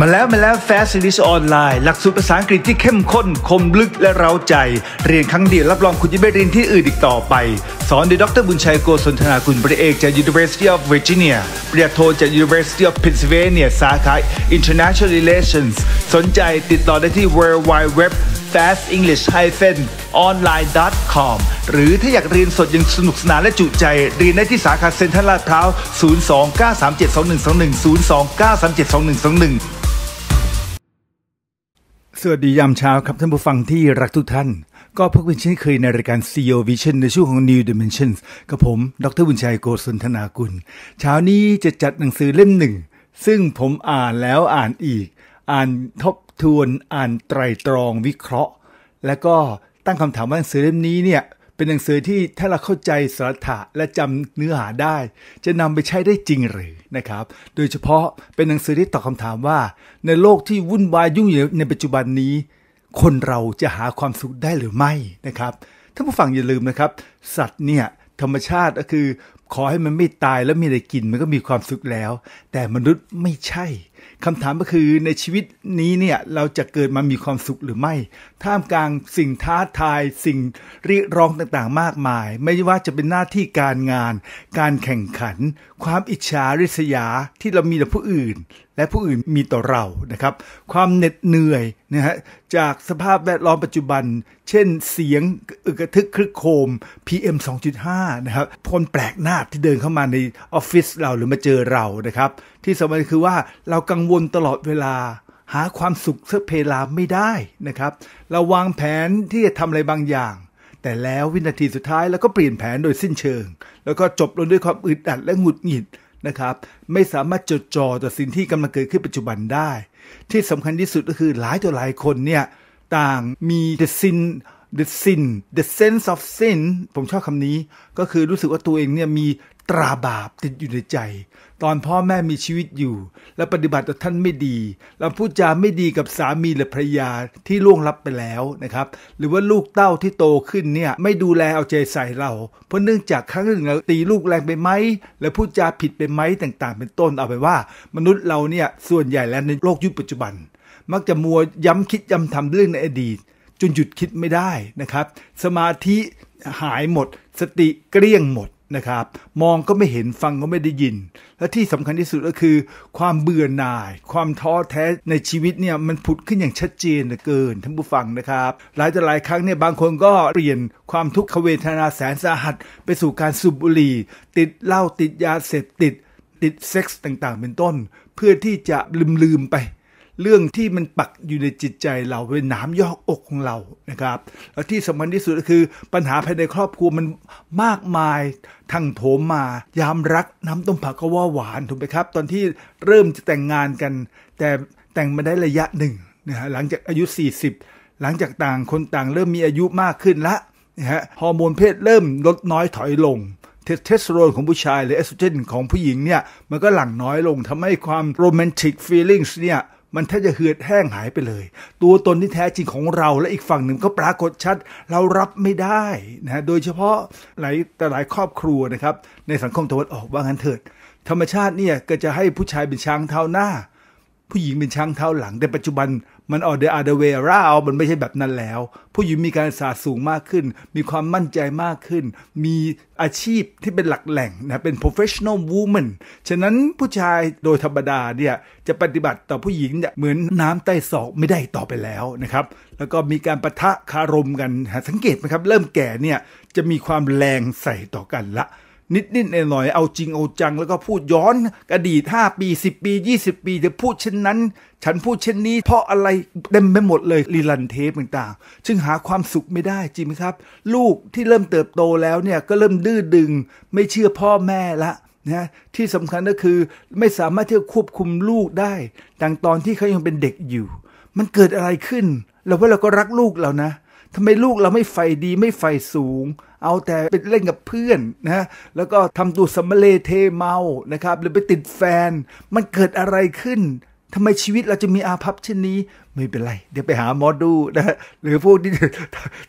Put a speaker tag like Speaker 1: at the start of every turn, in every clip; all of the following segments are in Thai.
Speaker 1: มาแล้วมาแล้ว Fast n g l i s ออนไลน์หลักสูตรภาษาอังกฤษที่เข้มข้นคมลึกและเร้าใจ เรียนครั้งเดียวรับรองคุณจะไม่เรียนที่อื่นอีกต่อไปสอนโดยดรบุญชัยโกศลธนาคุณปริเอกจาก University of Virginia ปริญญาโทจาก University of Pennsylvania สาขา International Relations สนใจติดต่อได้ที่ www fastenglish-online.com หรือถ้าอยากเรียนสดยังสนุกสนานและจุใจเรียนได้ที่สาขาเซ็นทรัลลาดพร้าว029372121 029372121สวัสดียามเช้าครับท่านผู้ฟังที่รักทุกท่าน ก็พบกันเช่นเคยในรายการ CEO Vision ในช่วงของ New Dimensions กับผมดรบุญชัยโกศลธนากุลเช้านี้จะจัดหนังสือเล่มหนึ่ง ซึ่งผมอ่านแล้วอ่านอีก อ่านทบทวนอ่านไตรตรองวิเคราะห์ และก็ตั้งคำถามว่าหนังสือเล่มนี้เนี่ยเป็นหนังสือที่ถ้าเราเข้าใจสาระและจำเนื้อหาได้ จะนำไปใช้ได้จริงหรือนะครับ โดยเฉพาะเป็นหนังสือที่ตอบคาถามว่า ในโลกที่วุ่นวายยุ่งเหยิงในปัจจุบันนี้ คนเราจะหาความสุขได้หรือไม่นะครับท่านผู้ฟังอย่าลืมนะครับ สัตว์เนี่ยธรรมชาติก็คือขอให้มันไม่ตายแล้วมีอะไรกินมันก็มีความสุขแล้ว แต่มนุษย์ไม่ใช่คำถามก็คือในชีวิตนี้เนี่ยเราจะเกิดมามีความสุขหรือไม่ท่ามกลางสิ่งท้าทายสิ่งริร้องต่างๆ มากมาย ไม่ว่าจะเป็นหน้าที่การงาน การแข่งขัน ความอิจฉาริษยาที่เรามีต่อผู้อื่น และผู้อื่นมีต่อเรานะครับ ความเหน็ดเหนื่อยนะฮะจากสภาพแวดล้อมปัจจุบัน เช่นเสียงอึกระทึกครึกโคม PM 2.5นะครับคนแปลกหน้าที่เดินเข้ามาในออฟฟิศเราหรือมาเจอเรานะครับ ที่สำคัญคือว่าเรากังวลตลอดเวลาหาความสุขเสเพลาไม่ได้นะครับ เราวางแผนที่จะทำอะไรบางอย่าง แต่แล้ววินาทีสุดท้ายเราก็เปลี่ยนแผนโดยสิ้นเชิง แล้วก็จบลงด้วยความอึดอัดและหงุดหงิดนะครับ ไม่สามารถจดจ่อต่อสิ่งที่กำลังเกิดขึ้นปัจจุบันได้ ที่สำคัญที่สุดก็คือหลายตัวหลายคนเนี่ยต่างมี the sin the sin the sense of sin ผมชอบคำนี้ก็คือรู้สึกว่าตัวเองเนี่ยมีตราบาปติดอยู่ในใจตอนพ่อแม่มีชีวิตอยู่ และปฏิบัติต่อท่านไม่ดี เราพูดจาไม่ดีกับสามีหรือภรรยาที่ล่วงลับไปแล้วนะครับ หรือว่าลูกเต้าที่โตขึ้นเนี่ยไม่ดูแลเอาใจใส่เรา เพราะเนื่องจากครั้งหนึ่งเราตีลูกแรงไปไหมและพูดจาผิดไปไหมต่างๆ เป็นต้นเอาไปว่ามนุษย์เราเนี่ยส่วนใหญ่แล้วในโลกยุคปัจจุบัน มักจะมัวย้ำคิดย้ำทำเรื่องในอดีต จนหยุดคิดไม่ได้นะครับ สมาธิหายหมด สติเกลี้ยงหมดนะครับมองก็ไม่เห็นฟังก็ไม่ได้ยิน และที่สำคัญที่สุดก็คือความเบื่อหน่าย ความท้อแท้ในชีวิตเนี่ยมันผุดขึ้นอย่างชัดเจนเหลือเกินท่านผู้ฟังนะครับ หลายต่หลายครั้งเนี่ยบางคนก็เปลี่ยนความทุกขเวทนาแสนสาหัส ไปสู่การสูบบุหรี่ติดเหล้าติดยาเสพติด ติดเซ็กส์ต่างๆ เป็นต้น เพื่อที่จะลืมๆไปเรื่องที่มันปักอยู่ในจิตใจเราเป็นหนามยอกอกของเรานะครับแล้วที่สำคัญที่สุดก็คือปัญหาภายในครอบครัวมันมากมาย ทั้งโถมมา ยามรักน้ำต้มผักก็ว่าหวานถูกไหมครับตอนที่เริ่มจะแต่งงานกัน แต่แต่งมาได้ระยะหนึ่งนะฮะหลังจากอายุ 40 หลังจากต่างคนต่างเริ่มมีอายุมากขึ้นละนะฮะฮอร์โมนเพศเริ่มลดน้อยถอยลงเทสโทสตโรนของผู้ชายหรือเอสโตรเจนของผู้หญิงเนี่ยมันก็หลั่งน้อยลงทำให้ความโรแมนติกฟีลิ่งส์เนี่ยมันแทบจะเหือดแห้งหายไปเลย ตัวตนที่แท้จริงของเราและอีกฝั่งหนึ่งก็ปรากฏชัดเรารับไม่ได้นะโดยเฉพาะหลายแต่หลายครอบครัวนะครับ ในสังคมตะวันออกว่างั้นเถิด ธรรมชาติเนี่ยก็จะให้ผู้ชายเป็นช้างเท้าหน้า ผู้หญิงเป็นช้างเท้าหลังแต่ปัจจุบันมันออกเดอะอาร์เดเวร่ามันไม่ใช่แบบนั้นแล้ว ผู้หญิงมีการศึกษาสูงมากขึ้น มีความมั่นใจมากขึ้น มีอาชีพที่เป็นหลักแหล่งนะเป็น professional woman ฉะนั้นผู้ชายโดยธรรมดาเนี่ยจะปฏิบัติต่อผู้หญิงเนี่ยเหมือนน้ำใต้ศอกไม่ได้ต่อไปแล้วนะครับ แล้วก็มีการประทะคารมกัน สังเกตไหมครับ เริ่มแก่เนี่ยจะมีความแรงใส่ต่อกันละนิดนิดหน่อยๆเอาจริงเอาจังแล้วก็พูดย้อนอดีต5ปี10ปี20ปี จะพูดเช่นนั้น ฉันพูดเช่นนี้ เพราะอะไรเต็มไปหมดเลยรีลันเทปต่างๆ ซึ่งหาความสุขไม่ได้จริงไหมครับ ลูกที่เริ่มเติบโตแล้วเนี่ย ก็เริ่มดื้อดึงไม่เชื่อพ่อแม่ละนะที่สำคัญก็คือไม่สามารถที่จะควบคุมลูกได้ดังตอนที่เขายังเป็นเด็กอยู่ มันเกิดอะไรขึ้นเราว่าเราก็รักลูกเรานะทำไมลูกเราไม่ไฟดีไม่ไฟสูงเอาแต่ไปเล่นกับเพื่อนนะ แล้วก็ทำตัวสมเลเทเมา นะครับ หรือไปติดแฟน มันเกิดอะไรขึ้น ทำไมชีวิตเราจะมีอาภัพเช่นนี้ ไม่เป็นไร เดี๋ยวไปหาหมอดูนะหรือพวกที่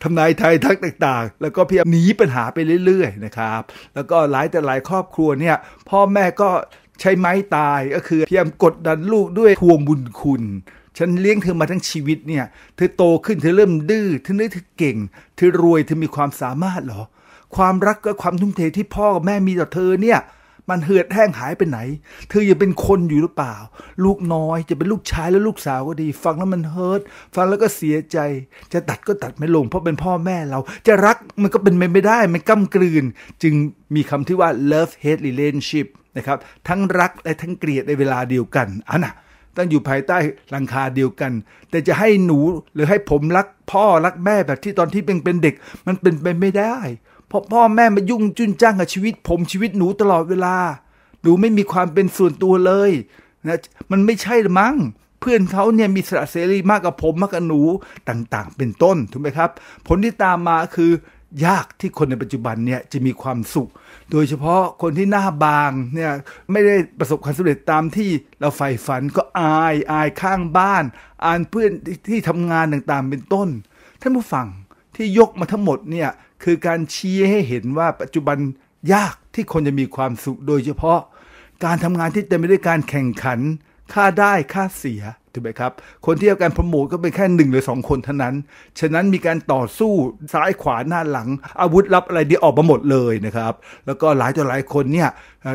Speaker 1: ทำนายไทยทักต่างๆ แล้วก็พยายามหนีปัญหาไปเรื่อยๆ นะครับ แล้วก็หลายแต่หลายครอบครัวเนี่ย พ่อแม่ก็ใช้ไม้ตายก็คือพยายามกดดันลูกด้วยทวงบุญคุณฉันเลี้ยงเธอมาทั้งชีวิตเนี่ย เธอโตขึ้นเธอเริ่มดื้อเธอเนื้อเธอเก่ง เธอรวยเธอมีความสามารถเหรอ ความรักกับความทุ่มเทที่พ่อกับแม่มีต่อเธอเนี่ย มันเหือดแห้งหายไปไหน เธอยังเป็นคนอยู่หรือเปล่า ลูกน้อยจะเป็นลูกชายแล้วลูกสาวก็ดี ฟังแล้วมันเฮิร์ตฟังแล้วก็เสียใจ จะตัดก็ตัดไม่ลง เพราะเป็นพ่อแม่เรา จะรักมันก็เป็นไปไม่ได้มันก้ากลืนจึงมีคำที่ว่า love hate relationship นะครับ ทั้งรักและทั้งเกลียดในเวลาเดียวกันอ่ะนะต้องอยู่ภายใต้หลังคาเดียวกัน แต่จะให้หนูหรือให้ผมรัก พ่อรักแม่แบบที่ตอนที่เป็นเป็นเด็ก มันเป็นไปไม่ได้ เพราะพ่อแม่มายุ่งจุนจ้างกับชีวิต ผมชีวิตหนูตลอดเวลาหนูไม่มีความเป็นส่วนตัวเลยนะ มันไม่ใช่หรือมั้ง เพื่อนเขาเนี่ยมีสระเสรีมากกว่าผมมากกว่าหนูต่าง ๆ เป็นต้นถูกไหมครับ ผลที่ตามมาคือยากที่คนในปัจจุบันเนี่ยจะมีความสุข โดยเฉพาะคนที่หน้าบางเนี่ยไม่ได้ประสบความสำเร็จตามที่เราใฝ่ฝันก็อายอายข้างบ้านอายเพื่อนที่ทำงานต่างๆเป็นต้นท่านผู้ฟังที่ยกมาทั้งหมดเนี่ยคือการชี้ให้เห็นว่าปัจจุบันยากที่คนจะมีความสุข โดยเฉพาะการทำงานที่เต็มไปด้วยการแข่งขันค่าได้ค่าเสียถูกไหมครับ คนที่ทำการโปรโมทก็เป็นแค่หนึ่งหรือสองคนเท่านั้น ฉะนั้นมีการต่อสู้ซ้ายขวาหน้าหลัง อาวุธลับอะไรดีออกมาหมดเลยนะครับ แล้วก็หลายต่อหลายคนเนี่ย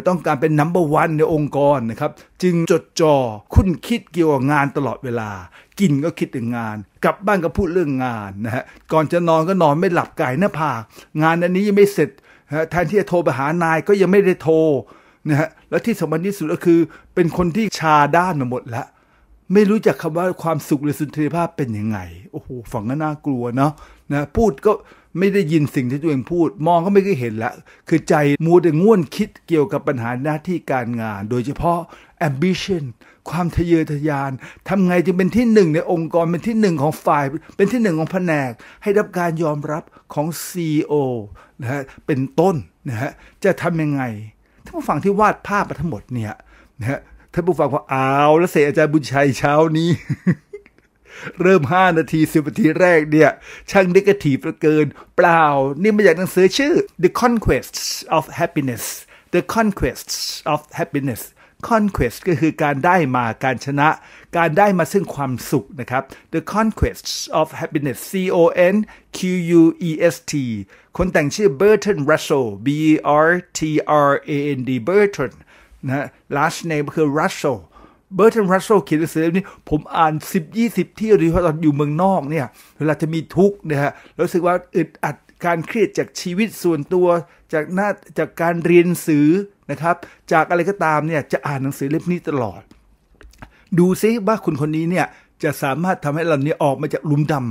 Speaker 1: ต้องการเป็นนัมเบอร์วันในองค์กรนะครับจึงจดจอ่อคุ้นคิดเกี่ยวกับงานตลอดเวลา กินก็คิดถึงงาน กลับบ้านก็พูดเรื่องงานนะฮะก่อนจะนอนก็นอนไม่หลับไก่หน้าผาก งานอันนี้ยังไม่เสร็จแทนที่จะโทรไปหานายก็ยังไม่ได้โทรนะฮะและที่สำคัญที่สุดก็คือเป็นคนที่ชาด้านมาหมดแล้วไม่รู้จักคำว่าความสุขหรือสุนทรียภาพเป็นยังไง โอ้โหฝังก็น่ากลัวเนาะนะพูดก็ไม่ได้ยินสิ่งที่ตัวเองพูด มองก็ไม่เคยเห็นละ คือใจมัวแต่ง่วนคิดเกี่ยวกับปัญหาหน้าที่การงาน โดยเฉพาะ ambition ความทะเยอทะยานทำไงจึงเป็นที่หนึ่งในองค์กรเป็นที่หนึ่งของฝ่ายเป็นที่หนึ่งของแผนกให้รับการยอมรับของ CEO นะฮะเป็นต้นนะฮะจะทำยังไงท่านผู้ฟังที่วาดภาพมาทั้งหมดเนี่ยนะฮะท่านผู้ฟังว่าอ้าวแล้วเสอาจารย์บุญชัยเช้านี้ เริ่มห้านาทีสิบนาทีแรกเนี่ยช่างนิกทีประเกินเปล่า นี่มาจากหนังสือชื่อ The Conquests of Happiness The Conquests of Happiness Conquest ก็คือการได้มาการชนะ การได้มาซึ่งความสุขนะครับ The Conquests of Happiness C O N Q U E S T คนแต่งชื่อ b u r t o n Russell B E R T R A N D b u r t o n d นะ last name คือ Russell เบอร์ตันรัสเซลเขียนหนังสือเล่มนี้ผมอ่าน 10 20เที่ยวโดยเฉพาะตอนอยู่เมืองนอกเนี่ยเวลาจะมีทุกข์นะฮะรู้สึกว่าอึดอัดการเครียดจากชีวิตส่วนตัว จากหน้าจากการเรียนสือนะครับจากอะไรก็ตามเนี่ยจะอ่านหนังสือเล่มนี้ตลอด ดูซิว่าคุณคนนี้เนี่ยจะสามารถทำให้เราเนี่ยออกมาจากลุมดำ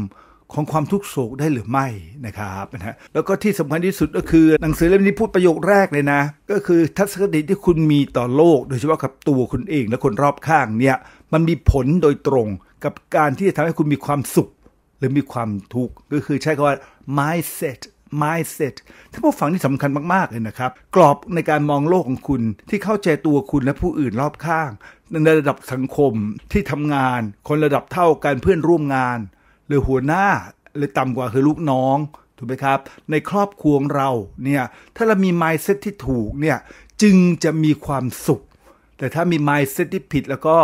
Speaker 1: ของความทุกโศกได้หรือไม่นะครับนะแล้วก็ที่สำคัญที่สุดก็คือหนังสือเล่มนี้พูดประโยคแรกเลยนะ ก็คือทัศนคติที่คุณมีต่อโลกโดยเฉพาะกับตัวคุณเองและคนรอบข้างเนี่ยมันมีผลโดยตรงกับการที่จะทำให้คุณมีความสุข หรือมีความทุกข์ ก็คือใช้คำว่า mindset mindset ท่านผู้ฟังที่สำคัญมาก ๆ เลยนะครับ กรอบในการมองโลกของคุณที่เข้าใจตัวคุณและผู้อื่นรอบข้าง ในระดับสังคมที่ทำงาน คนระดับเท่ากันเพื่อนร่วมงานหรือหัวหน้าหรือต่ำกว่า คือลูกน้อง ถูกไหมครับ ในครอบครัวเราเนี่ยถ้าเรามี mindset ที่ถูกเนี่ยจึงจะมีความสุข แต่ถ้ามี mindset ที่ผิดแล้วก็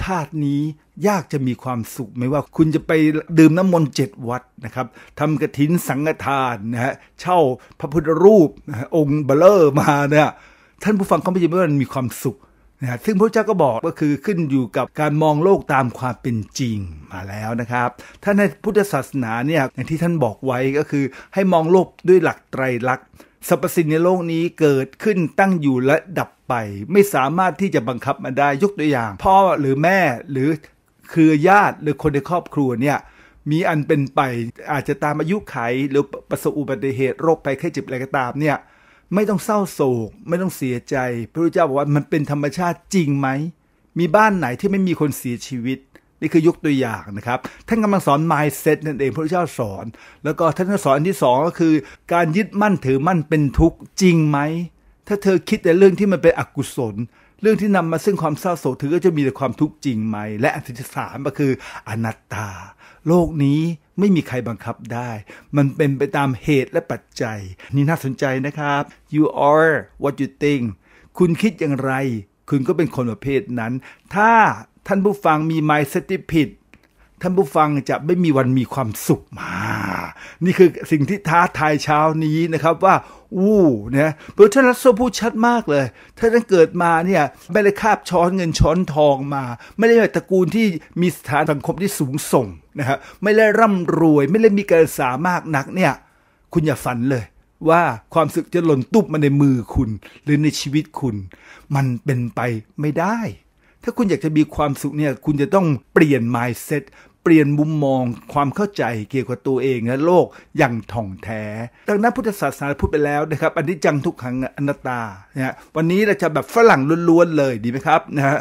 Speaker 1: ชาตินี้ยากจะมีความสุข ไม่ว่าคุณจะไปดื่มน้ำมนต์เจ็ดวัดนะครับทำกระถินสังฆทานนะฮะเช่าพระพุทธรูปองค์เบลเลอร์มาเนี่ยท่านผู้ฟังเขาไม่ใช่ว่ามันมีความสุขนะซึ่งพระเจ้าก็บอกก็คือขึ้นอยู่กับการมองโลกตามความเป็นจริงมาแล้วนะครับถ้าในพุทธศาสนาเนี่ยอย่างที่ท่านบอกไว้ก็คือให้มองโลกด้วยหลักไตรลักษณ์สรรพสิ่งในโลกนี้เกิดขึ้นตั้งอยู่และดับไป ไม่สามารถที่จะบังคับมันได้ยกตัวอย่างพ่อหรือแม่หรือเครือญาติหรือคนในครอบครัวเนี่ยมีอันเป็นไปอาจจะตามอายุไขหรือประสบอุบัติเหตุโรคไปแค่จิบอะไรก็ตามเนี่ยไม่ต้องเศร้าโศก ไม่ต้องเสียใจ พระพุทธเจ้าบอกว่ามันเป็นธรรมชาติจริงไหม มีบ้านไหนที่ไม่มีคนเสียชีวิต นี่คือยกตัวอย่างนะครับท่านกำลังสอน mindset นั่นเอง พระพุทธเจ้าสอน แล้วก็ท่านก็สอนอันที่สองก็คือ การยึดมั่นถือมั่นเป็นทุกข์จริงไหมถ้าเธอคิดแต่เรื่องที่มันเป็นอกุศล เรื่องที่นำมาซึ่งความเศร้าโศกเธอก็จะมีแต่ความทุกข์จริงไหมและอันที่สามก็คืออนัตตา โลกนี้ไม่มีใครบังคับได้ มันเป็นไปตามเหตุและปัจจัย นี่น่าสนใจนะครับ you are what you think คุณคิดอย่างไร คุณก็เป็นคนประเภทนั้น ถ้าท่านผู้ฟังมี mindset ที่ผิดท่านผู้ฟังจะไม่มีวันมีความสุขมา นี่คือสิ่งที่ท้าทายเช้านี้นะครับว่า อู้เนี่ยเพระท่านรั้โซพูดชัดมากเลยถ้าท่านเกิดมาเนี่ย ไม่ได้คาบช้อนเงินช้อนทองมา ไม่ได้เป็นตระกูลที่มีสถานสังคมที่สูงส่งนะครับไม่ได้ร่ำรวย ไม่ได้มีการศึกษามากนักเนี่ย คุณอย่าฝันเลย ว่าความสุขจะหล่นตุบมาในมือคุณ หรือในชีวิตคุณ มันเป็นไปไม่ได้ ถ้าคุณอยากจะมีความสุขเนี่ย คุณจะต้องเปลี่ยน mindset เปลี่ยนมุมมองความเข้าใจเกี่ยวกับตัวเองและโลกอย่างถ่องแท้ดังนั้นพุทธศาสนาพูดไปแล้วนะครับอันนี้จังทุกขังอนัตตาเนี่ยวันนี้เราจะแบบฝรั่งล้วน ๆ เลยดีไหมครับนะฮะ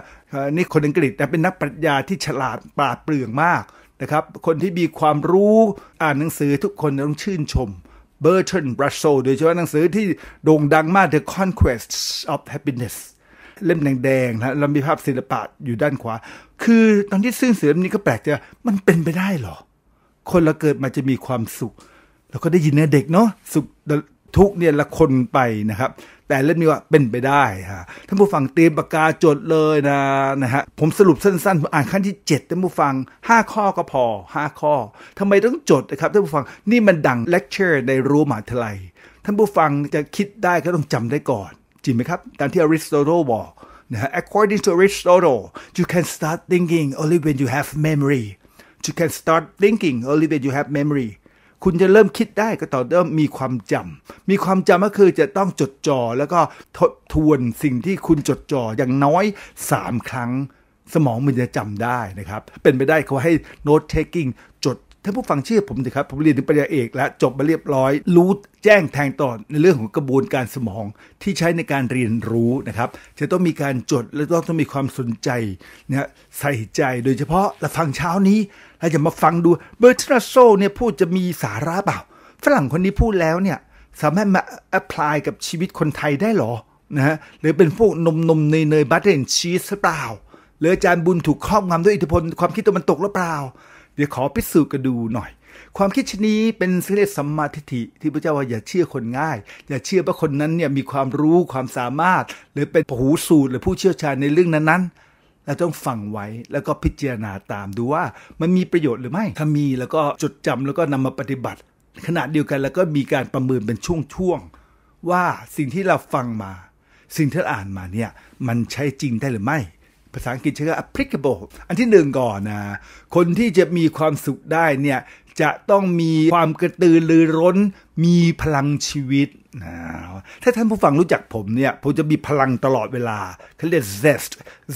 Speaker 1: นี่คนอังกฤษนะเป็นนักปรัชญาที่ฉลาดปราดเปรื่องมากนะครับ คนที่มีความรู้อ่านหนังสือทุกคนต้องชื่นชมเบอร์ชันบรัสโซโดยเฉพาะหนังสือที่โด่งดังมาก The c o n q u e s t of Happiness เล่มแดงๆนะแล้วมีภาพศิลปะอยู่ด้านขวา คือตอนที่ซึ่งเสือเล่มนี้ก็แปลกใจมันเป็นไปได้หรอ คนเราเกิดมาจะมีความสุข เราก็ได้ยินเนี่ยเด็กเนาะสุขทุกเนี่ยละคนไปนะครับ แต่เล่มนี้ว่าเป็นไปได้ฮะท่านผู้ฟังเตรียมปากกาจดเลยนะนะฮะผมสรุปสั้นๆผมอ่านขั้นที่ 7ท่านผู้ฟัง5ข้อก็พอ5ข้อ ทำไมต้องจดนะครับท่านผู้ฟังนี่มันดังเลคเชอร์ในรั้วมหาทลัยท่านผู้ฟังจะคิดได้ก็ต้องจำได้ก่อนจริงไหมครับตามที่อริสโตเติลบอกนะ according to Aristotle you can start thinking only when you have memory you can start thinking only when you have memory คุณจะเริ่มคิดได้ก็ต่อเริ่มมีความจำ มีความจำก็คือจะต้องจดจ่อแล้วก็ทบทวนสิ่งที่คุณจดจ่ออย่างน้อย 3 ครั้ง สมองมันจะจำได้นะครับ เป็นไปได้เขาให้ note taking ท่านผู้ฟังเชื่อผมสิครับ ผมเรียนถึงปริญญาเอกแล้วจบมาเรียบร้อยรู้แจ้งแทงตอนในเรื่องของกระบวนการสมองที่ใช้ในการเรียนรู้นะครับ จะต้องมีการจดและต้องต้องมีความสนใจนะใส่ใจโดยเฉพาะเราฟังเช้านี้ เราจะมาฟังดูเบอร์ชนาโซเนี่ยพูดจะมีสาระเปล่า ฝรั่งคนนี้พูดแล้วเนี่ยสามารถมาแอพพลายกับชีวิตคนไทยได้หรอนะฮะหรือเป็นพวกนมนมเนยเนยบัตเตอร์ชีสหรือเปล่า หรืออาจารย์บุญถูกครอบงำด้วยอิทธิพลความคิดตัวมันตกหรือเปล่าดี๋ยวขอพิสูจน์กันดูหน่อย ความคิดชนี้เป็นสิ่งเี่สัมมาทิฏฐิที่พระเจ้าว่าอย่าเชื่อคนง่าย อย่าเชื่อว่าคนนั้นเนี่ยมีความรู้ความสามารถ หรือเป็นผู้สูตรหรือผู้เชี่ยวชาญในเรื่องนั้นๆเราต้องฟังไว้แล้วก็พิจารณาตามดูว่ามันมีประโยชน์หรือไม่ ถ้ามีแล้วก็จดจำแล้วก็นำมาปฏิบัติ ขณะเดียวกันแล้วก็มีการประเมินเป็นช่วงๆว่าสิ่งที่เราฟังมา สิ่งที่อ่านมาเนี่ยมันใช้จริงได้หรือไม่ภาษาอังกฤษใช้คำ applicable อันที่หนึ่งก่อนนะ คนที่จะมีความสุขได้เนี่ยจะต้องมีความกระตือรือร้น มีพลังชีวิตนะ ถ้าท่านผู้ฟังรู้จักผมเนี่ยผมจะมีพลังตลอดเวลาเขาเรียก zest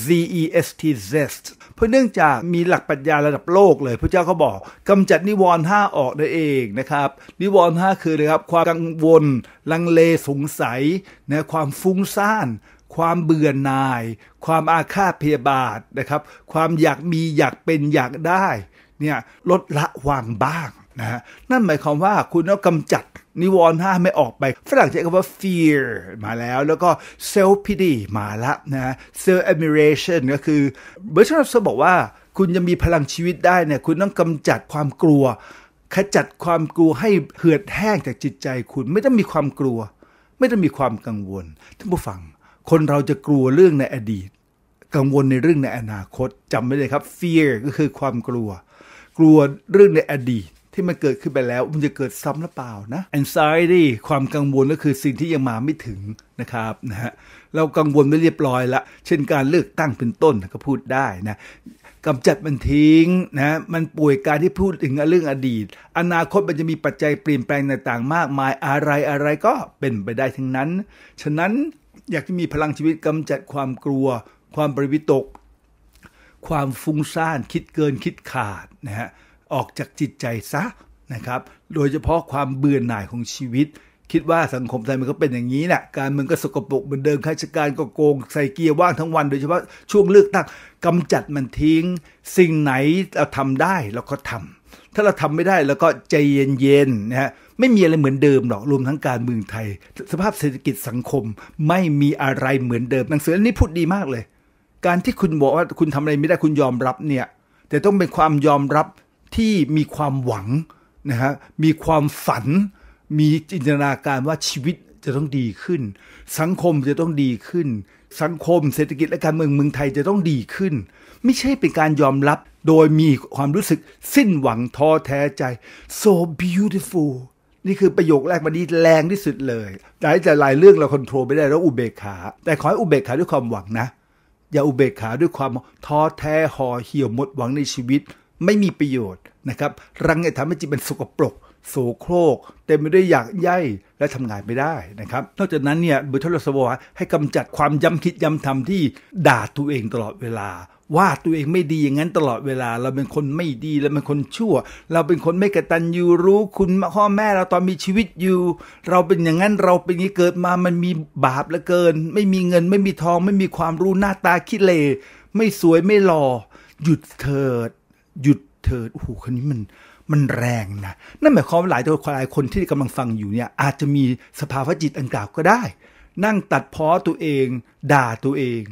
Speaker 1: z e s t zest เพราะเนื่องจากมีหลักปรัชญาระดับโลกเลย พระเจ้าเขาบอกกำจัดนิวรณ์ห้าออกนั่นเองนะครับ นิวรณ์ห้าคือนะครับความกังวล ลังเลสงสัยนะความฟุ้งซ่านความเบื่อหน่าย ความอาฆาตพยาบาทนะครับ ความอยากมีอยากเป็นอยากได้เนี่ยลดละวางบ้างนะฮะ นั่นหมายความว่าคุณต้องกำจัดนิวรณ์ห้าไม่ออกไป ฝรั่งใช้คำว่า fear มาแล้วแล้วก็ self pity มาละนะ self admiration ก็คือเบอร์ชันเบอกว่า คุณจะมีพลังชีวิตได้เนี่ยคุณต้องกำจัดความกลัว ขจัดความกลัว ให้เหือดแห้งจากจิตใจคุณไม่ต้องมีความกลัว ไม่ต้องมีความกังวลท่านผู้ฟังคนเราจะกลัวเรื่องในอดีต กังวลในเรื่องในอนาคตจำไม่ได้ครับ fear ก็คือความกลัว กลัวเรื่องในอดีตที่มันเกิดขึ้นไปแล้ว มันจะเกิดซ้ำหรือเปล่านะ anxiety ความกังวลก็คือสิ่งที่ยังมาไม่ถึงนะครับนะฮะเรากังวลไม่เรียบร้อยละ เช่นการเลือกตั้งเป็นต้นก็พูดได้นะกำจัดมันทิ้งนะมันป่วยการที่พูดถึงเรื่องอดีต อนาคตมันจะมีปัจจัยเปลี่ยนแปลงต่างๆมากมายอะไรอะไรก็เป็นไปได้ทั้งนั้นฉะนั้นอยากที่มีพลังชีวิตกำจัดความกลัวความปริวิตกความฟุ้งซ่านคิดเกินคิดขาดนะฮะออกจากจิตใจซะนะครับ โดยเฉพาะความเบื่อหน่ายของชีวิต คิดว่าสังคมไทยมันก็เป็นอย่างนี้แหละการเมืองก็สกปรกเหมือนเดิมข้าราชการก็โกงใส่เกียร์ว่างทั้งวัน โดยเฉพาะช่วงเลือกตั้งกำจัดมันทิ้ง สิ่งไหนเราทำได้เราก็ทำถ้าเราทำไม่ได้เราก็ใจเย็นๆนะฮะไม่มีอะไรเหมือนเดิมหรอกรวมทั้งการเมืองไทย สภาพเศรษฐกิจสังคมไม่มีอะไรเหมือนเดิมหนังสือเล่มนี้พูดดีมากเลย การที่คุณบอกว่าคุณทำอะไรไม่ได้คุณยอมรับเนี่ยแต่ต้องเป็นความยอมรับที่มีความหวังนะฮะมีความฝันมีจินตนาการว่าชีวิตจะต้องดีขึ้น สังคมจะต้องดีขึ้น สังคมเศรษฐกิจและการเมืองเมืองไทยจะต้องดีขึ้น ไม่ใช่เป็นการยอมรับโดยมีความรู้สึกสิ้นหวังท้อแท้ใจ so beautiful นี่คือประโยคแรกมันดีแรงที่สุดเลยหลายแต่หลายเรื่องเราควบคุมไม่ได้แล้วอุเบกขา แต่ขอให้อุเบกขาด้วยความหวังนะ อย่าอุเบกขาด้วยความท้อแท้ห่อเหี่ยวหมดหวังในชีวิตไม่มีประโยชน์นะครับ รังเนี่ยทำให้จิตเป็นสกปรกโสโครกเต็มไปด้วยอยากใยและทำงานไม่ได้นะครับนอกจากนั้นเนี่ยบุทรสวให้กำจัดความย้ำคิดย้ำทำที่ด่าตัวเองตลอดเวลาว่าตัวเองไม่ดีอย่างนั้นตลอดเวลา เราเป็นคนไม่ดีเราเป็นคนชั่ว เราเป็นคนไม่กระตันยูรู้คุณพ่อแม่เราตอนมีชีวิตอยู่ เราเป็นอย่างนั้นเราเป็นอย่างนี้เกิดมามันมีบาปเหลือเกิน ไม่มีเงินไม่มีทอง ไม่มีความรู้หน้าตาขี้เลไม่สวยไม่หล่อหยุดเถิดหยุดเถิดโอ้โหคนนี้มัน มันแรงนะนั่นหมายความว่าหลายตัวหลายคนที่กำลังฟังอยู่เนี่ย อาจจะมีสภาวะจิตอันกล่าวก็ได้ นั่งตัดพ้อตัวเองด่าตัวเอง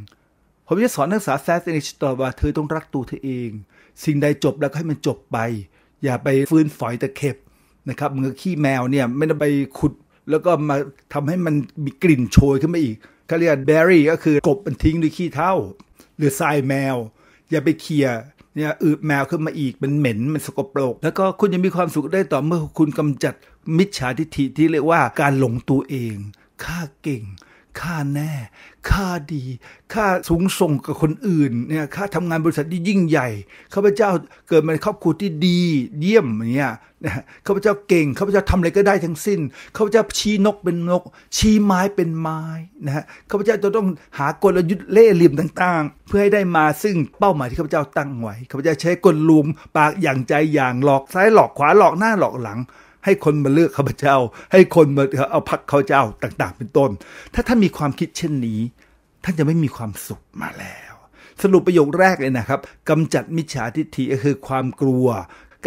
Speaker 1: ผมจะสอนนักศึกษาแซสในชิตต่อว่าเธอต้องรักตัวเธอเอง สิ่งใดจบแล้วก็ให้มันจบไป อย่าไปฟื้นฝอยตะเข็บนะครับเมือขี้แมวเนี่ย ไม่ต้องไปขุด แล้วก็มาทำให้มันมีกลิ่นโชยขึ้นมาอีกเขาเรียกเบอรี่ก็คือกบมันทิ้งด้วยขี้เท่า หรือทรายแมว อย่าไปเคลียเนี่ยอึดแมวขึ้นมาอีกมันเหม็นมันสกปรกแล้วก็คุณจะมีความสุขได้ต่อเมื่อคุณกำจัดมิจฉาทิฐิที่เรียกว่าการหลงตัวเองค่าเก่งค่าแน่ค่าดี ค่าสูงส่งกับคนอื่นเนี่ยค่าทำงานบริษัทที่ยิ่งใหญ่ข้าพเจ้าเกิดมาครอบครัวที่ดีเยี่ยมเนี่ยข้าพเจ้าเก่งข้าพเจ้าทำอะไรก็ได้ทั้งสิ้นข้าพเจ้าชี้นกเป็นนก ชี้ไม้เป็นไม้นะฮะข้าพเจ้าจะต้องหากลยุทธ์เล่เหลี่ยมต่าง ๆ เพื่อให้ได้มาซึ่งเป้าหมายที่ข้าพเจ้าตั้งไว้ข้าพเจ้าใช้กลลุมปากอย่างใจอย่างหลอกซ้ายหลอกขวาหลอกหน้าหลอกหลังให้คนมาเลือกข้าพเจ้า ให้คนมาเอาพักข้าพเจ้าต่างๆ เป็นต้น ถ้าท่านมีความคิดเช่นนี้ ท่านจะไม่มีความสุขมาแล้วสรุปประโยคแรกเลยนะครับกำจัดมิจฉาทิฏฐิก็คือความกลัว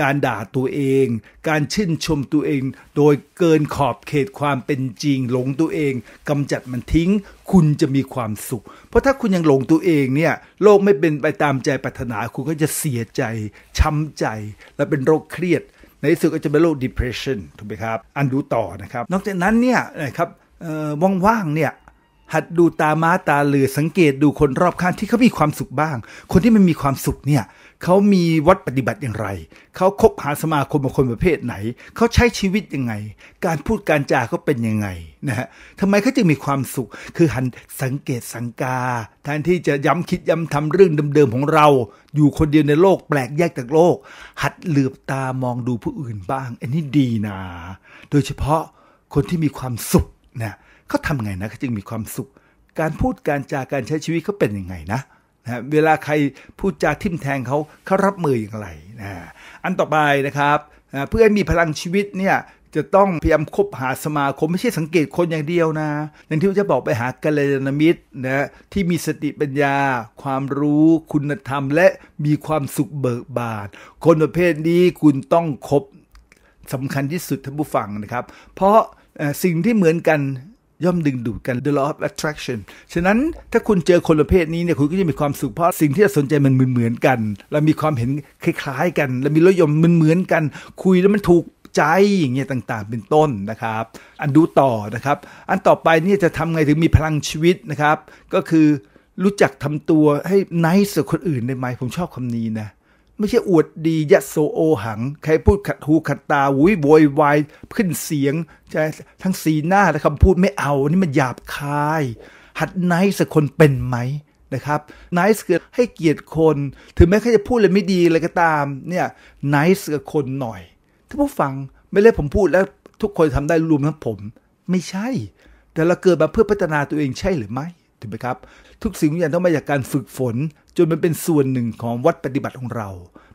Speaker 1: การด่าตัวเอง การชื่นชมตัวเอง โดยเกินขอบเขตความเป็นจริงหลงตัวเองกำจัดมันทิ้ง คุณจะมีความสุข เพราะถ้าคุณยังหลงตัวเองเนี่ย โลกไม่เป็นไปตามใจปรารถนา คุณก็จะเสียใจช้ำใจและเป็นโรคเครียดในที่สุดก็จะเป็นโรค depression ถูกไหมครับ อันดูต่อนะครับ นอกจากนั้นเนี่ยนะครับว่างๆเนี่ยหัดดูตาม้าตาเหลือสังเกตดูคนรอบข้างที่เขามีความสุขบ้าง คนที่ไม่มีความสุขเนี่ยเขามีวัดปฏิบัติอย่างไร เขาคบหาสมาคมกับคนประเภทไหน เขาใช้ชีวิตยังไง การพูดการจาเขาเป็นยังไงนะฮะทำไมเขาจึงมีความสุข คือหันสังเกตสังกาแทนที่จะย้ำคิดย้ำทำเรื่องเดิมๆของเราอยู่คนเดียวในโลก แปลกแยกจากโลก หัดเหลือบตามองดูผู้อื่นบ้าง อันนี้ดีนะ โดยเฉพาะคนที่มีความสุขนะเขาทำไงนะเขาจึงมีความสุข การพูดการจาการใช้ชีวิตเขาเป็นยังไงนะนะเวลาใครพูดจาทิมแทงเขาเขารับมืออย่างไรนะอันต่อไปนะครับนะเพื่อให้มีพลังชีวิตเนี่ยจะต้องพยายามคบหาสมาคม ไม่ใช่สังเกตคนอย่างเดียวนะอย่างที่จะบอกไปหากัลยาณมิตรนะที่มีสติปัญญา ความรู้คุณธรรม และมีความสุขเบิกบานคนประเภทนี้คุณต้องคบสำคัญที่สุดท่านผู้ฟังนะครับ เพราะสิ่งที่เหมือนกันย่อมดึงดูดกัน the law of attraction ฉะนั้นถ้าคุณเจอคนประเภทนี้เนี่ยคุณก็จะมีความสุขเพราะสิ่งที่สนใจมันเหมือนกันเรามีความเห็นคล้ายๆกันเรามีรสยมมันเหมือนกัน คุยแล้วมันถูกใจอย่างเงี้ยต่างๆ เป็นต้นนะครับ อันดูต่อนะครับ อันต่อไปนี่จะทำไงถึงมีพลังชีวิตนะครับ ก็คือรู้จักทำตัวให้ n น c e กับคนอื่นได้ไหมผมชอบคำนี้นะไม่ใช่อวดดี ยะโซโอหัง ใครพูดขัดหู ขัดตาวุ้ยโวยวายขึ้นเสียงจทั้งสีหน้าและคำพูดไม่เอานี่มันหยาบคาย หัดไนส์คนเป็นไหมนะครับไนส์คือให้เกียรติคนถึงแม้เขาจะพูดอะไรไม่ดี อะไรก็ตาม เนี่ยไนส์กับคนหน่อย ถ้าผู้ฟังไม่เล่ผมพูดแล้วทุกคนทำได้รวมทั้งผม ไม่ใช่ แต่เราเกิดมาเพื่อพัฒนาตัวเองใช่หรือไม่ถูกไหมครับทุกสิ่งทุกอย่างต้องมาจากการฝึกฝน จนมันเป็นส่วนหนึ่งของวัดปฏิบัติของเรา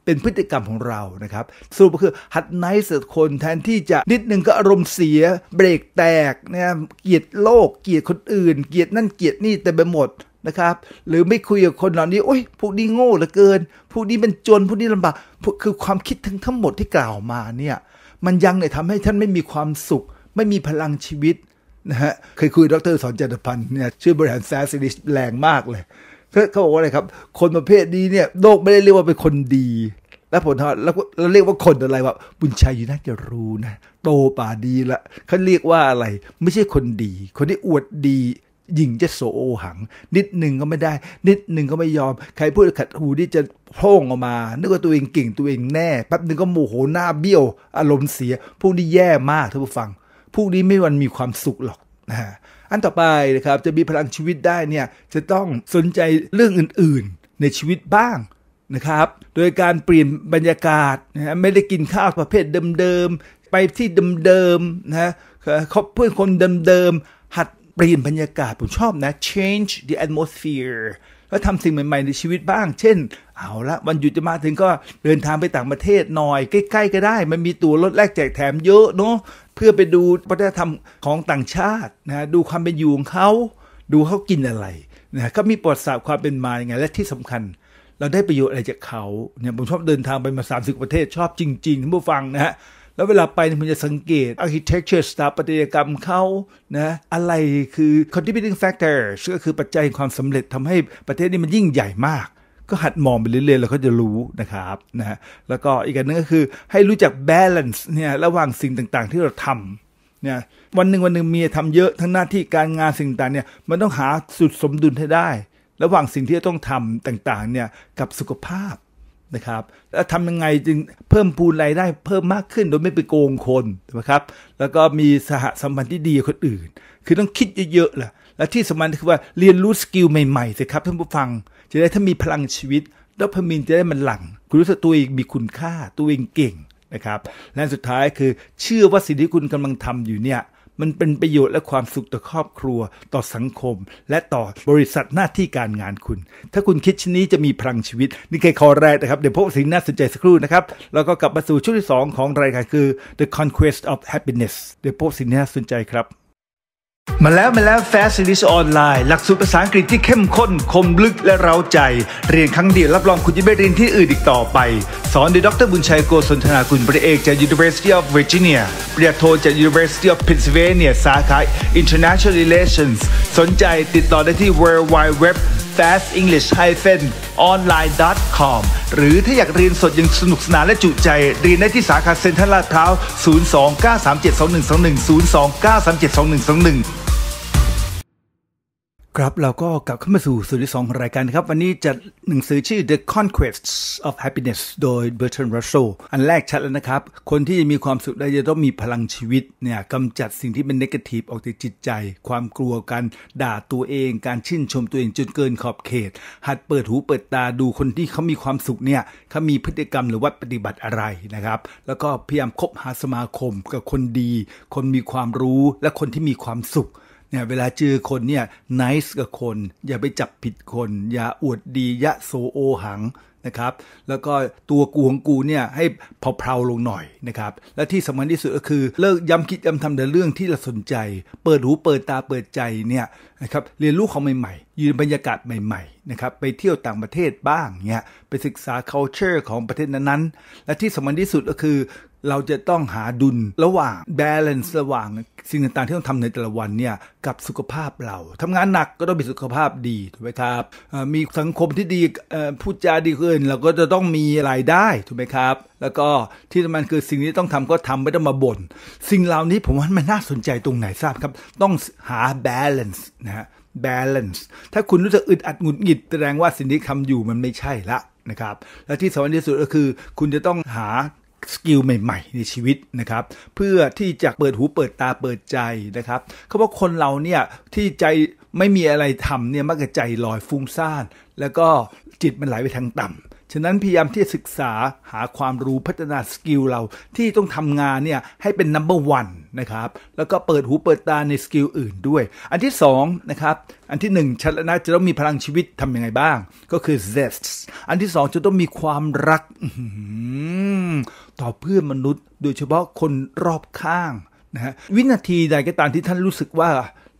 Speaker 1: เป็นพฤติกรรมของเรานะครับสรุปก็คือหัดไนส์คนแทนที่จะนิดนึงก็อารมณ์เสียเบรกแตกนะเกลียดโลกเกลียดคนอื่น เกลียดนั่นเกลียดนี่แต่ไปหมดนะครับ หรือไม่คุยกับคนเหล่านี้โอ้ยพวกนี้โง่เหลือเกิน พวกนี้มันจน พวกนี้ลำบาก คือความคิดทั้งทั้งหมดที่กล่าวมาเนี่ย มันยังเนี่ยทำให้ท่านไม่มีความสุข ไม่มีพลังชีวิตนะฮะเคยคุยดรสอนจันทพันธ์เนี่ยชื่อบริหารแซสซิลิสแรงมากเลยเขาบอกว่าอะไรครับ คนประเภทนี้เนี่ยโลกไม่ได้เรียกว่าเป็นคนดี แล้วผลทอดแล้วเราเรียกว่าคนอะไรวะบุญชัยอยู่น่าจะรู้นะโตป่าดีละเขาเรียกว่าอะไร ไม่ใช่คนดี คนที่อวดดีหญิงจะโสโอหัง นิดหนึ่งก็ไม่ได้ นิดหนึ่งก็ไม่ยอม ใครพูดขัดหูที่จะพ่งออกมา นึกว่าตัวเองเก่ง ตัวเองแน่แป๊บหนึ่งก็โมโหหน้าเบี้ยว อารมณ์เสีย พวกนี้แย่มากท่านผู้ฟังพวกนี้ไม่วันมีความสุขหรอกนะฮะอันต่อไปนะครับจะมีพลังชีวิตได้เนี่ยจะต้องสนใจเรื่องอื่นๆในชีวิตบ้างนะครับ โดยการเปลี่ยนบรรยากาศนะฮะไม่ได้กินข้าวประเภทเดิมๆ ไปที่เดิมๆนะเขาเพื่อนคนเดิมๆ หัดเปลี่ยนบรรยากาศ ผมชอบนะ change the atmosphere แล้วทำสิ่งใหม่ๆในชีวิตบ้าง เช่น เอาละวันหยุดจะมาถึงก็เดินทางไปต่างประเทศหน่อย ใกล้ ๆ ก็ได้มันมีตั๋วรถแลกแจกแถมเยอะเนาะพื่อไปดูวัฒนธรรมของต่างชาตินะดูความเป็นอยู่ของเขาดูเขากินอะไรนะก็มีประวัติศาสตร์ความเป็นมาอย่างไงและที่สำคัญเราได้ประโยชน์อะไรจากเขาเนี่ยผมชอบเดินทางไปมา 30 ประเทศชอบจริงๆท่านผู้ฟังนะฮะแล้วเวลาไปมันจะสังเกต architecture สถาปัตยกรรมเขานะอะไรคือ contributing f a c t o r ก็คือปัจจัยความสำเร็จทำให้ประเทศนี้มันยิ่งใหญ่มากก็หัดมองไปเรื่อยๆเราก็จะรู้นะครับนะฮะแล้วก็อีกอันนึงก็คือให้รู้จักแบลนซ์เนี่ยระหว่างสิ่งต่างๆ ที่เราทำเนี่ยวันหนึ่งวันหนึ่งเมียทำเยอะทั้งหน้าที่การงานสิ่งต่างเนี่ยมันต้องหาสุดสมดุลให้ได้ ระหว่างสิ่งที่ต้องทำต่างๆเนี่ยกับสุขภาพนะครับแล้วทำยังไงจึงเพิ่มปูนรายได้เพิ่มมากขึ้นโดยไม่ไปโกงคนนะครับ แล้วก็มีสหสัมพันธ์ที่ดีกับคนอื่น คือต้องคิดเยอะๆแหละและที่สำคัญคือว่าเรียนรู้สกิลใหม่ๆสิครับท่านผู้ฟังจะได้ถ้ามีพลังชีวิตโดพามีนจะได้มันหลัง่งคุณรู้สึกตัวเองมีคุณค่า ตัวเองเก่งนะครับและสุดท้ายคือเชื่อว่าสิ่งที่คุณกำลังทำอยู่เนี่ยมันเป็นประโยชน์ และความสุขต่อครอบครัวต่อสังคม และต่อบริษัทหน้าที่การงานคุณ ถ้าคุณคิดชนี้จะมีพลังชีวิต นี่แค่ข้อแรกนะครับเดี๋ยวพบสิ่งน่าสนใจสักครู่นะครับแล้วก็กลับมาสู่ช่วงที่ 2 ของรายการคือ The Conquest of Happiness เดี๋ยวพบสิ่งน่าสนใจครับมาแล้วมาแล้ว Fast English ออนไลน์หลักสูตรภาษาอังกฤษที่เข้มข้น คมลึกและเร้าใจ เรียนครั้งเดียวรับรองคุณจะไม่เรียนที่อื่นอีกต่อไป สอนโดยดร บุญชัยโกศลธนาคุณปริเอกจาก University of Virginia ปริญญาโทจาก University of Pennsylvania สาขา International Relations สนใจติดต่อได้ที่ w w w fastenglish-online.com หรือถ้าอยากเรียนสดยังสนุกสนานและจุใจ เรียนได้ที่สาขาเซ็นทรัลลาดพร้าว 029372121 029372121ครับ เราก็กลับเข้ามาสู่ส่วนที่สองของรายการครับ วันนี้จะหนังสือชื่อ The Conquests of Happiness โดย Bertrand Russell อันแรกชัดแล้วนะครับ คนที่จะมีความสุขได้จะต้องมีพลังชีวิตเนี่ยกำจัดสิ่งที่เป็นนกาทีฟออกจากจิตใจ ความกลัวกันด่าตัวเอง การชื่นชมตัวเองจนเกินขอบเขต หัดเปิดหูเปิดตาดูคนที่เขามีความสุขเนี่ยเขามีพฤติกรรมหรือวัดปฏิบัติอะไรนะครับแล้วก็พยายามคบหาสมาคมกับคนดี คนมีความรู้และคนที่มีความสุขเนี่ยเวลาเจอคนเนี่ยไนส์กับคนอย่าไปจับผิดคน อย่าอวดดียะโซโอหังนะครับ แล้วก็ตัวกูของกูเนี่ยให้เผาๆลงหน่อยนะครับ และที่สำคัญที่สุดก็คือเลิกย้ำคิดย้ำทำแต่เรื่องที่เราสนใจ เปิดหู เปิดตาเปิดใจเนี่ยนะครับเรียนรู้ของใหม่ๆ ยืนบรรยากาศใหม่ๆนะครับไปเที่ยวต่างประเทศบ้างเนี่ยไปศึกษา culture ของประเทศนั้นๆ และที่สำคัญที่สุดก็คือเราจะต้องหาดุลระหว่างแบลนซ์ระหว่าง สิ่งต่างๆที่ต้องทำในแต่ละวันเนี่ยกับสุขภาพเราทำงานหนักก็ต้องมีสุขภาพดีถูกไหมครับมีสังคมที่ดีพูดจาดีขึ้นเราก็จะต้องมีรายได้ ถูกไหมครับ แล้วก็ที่สำคัญคือสิ่งที่ต้องทำก็ทำไม่ต้องมาบน่นสิ่งเหล่านี้ผมว่ามันน่าสนใจตรงไหนทราบครับ ต้องหาแบลนซ์นะฮะแบลนซ์ถ้าคุณรู้สึกอึดอัดหงุดหงิดแสดงว่าสิ่งที่ทำอยู่มันไม่ใช่ละนะครับและที่สำคัญที่สุดก็คือคุณจะต้องหาสกิลใหม่ๆในชีวิตนะครับ เพื่อที่จะเปิดหูเปิดตาเปิดใจนะครับเขาบอกคนเราเนี่ยที่ใจไม่มีอะไรทำเนี่ยมักจะใจลอยฟุ้งซ่าน แล้วก็จิตมันไหลไปทางต่ำฉะนั้นพยายามที่จะศึกษาหาความรู้พัฒนาสกิลเราที่ต้องทำงานเนี่ยให้เป็นนัมเบอร์วันนะครับแล้วก็เปิดหูเปิดตาในสกิลอื่นด้วย อันที่สองนะครับอันที่หชัดแล้วนะจะต้องมีพลังชีวิตทำยังไงบ้างก็คือ zest อันที่สองจะต้องมีความรัก ต่อเพื่อนมนุษย์โดยเฉพาะคนรอบข้างนะฮะวินาทีใดก็ตามที่ท่านรู้สึกว่า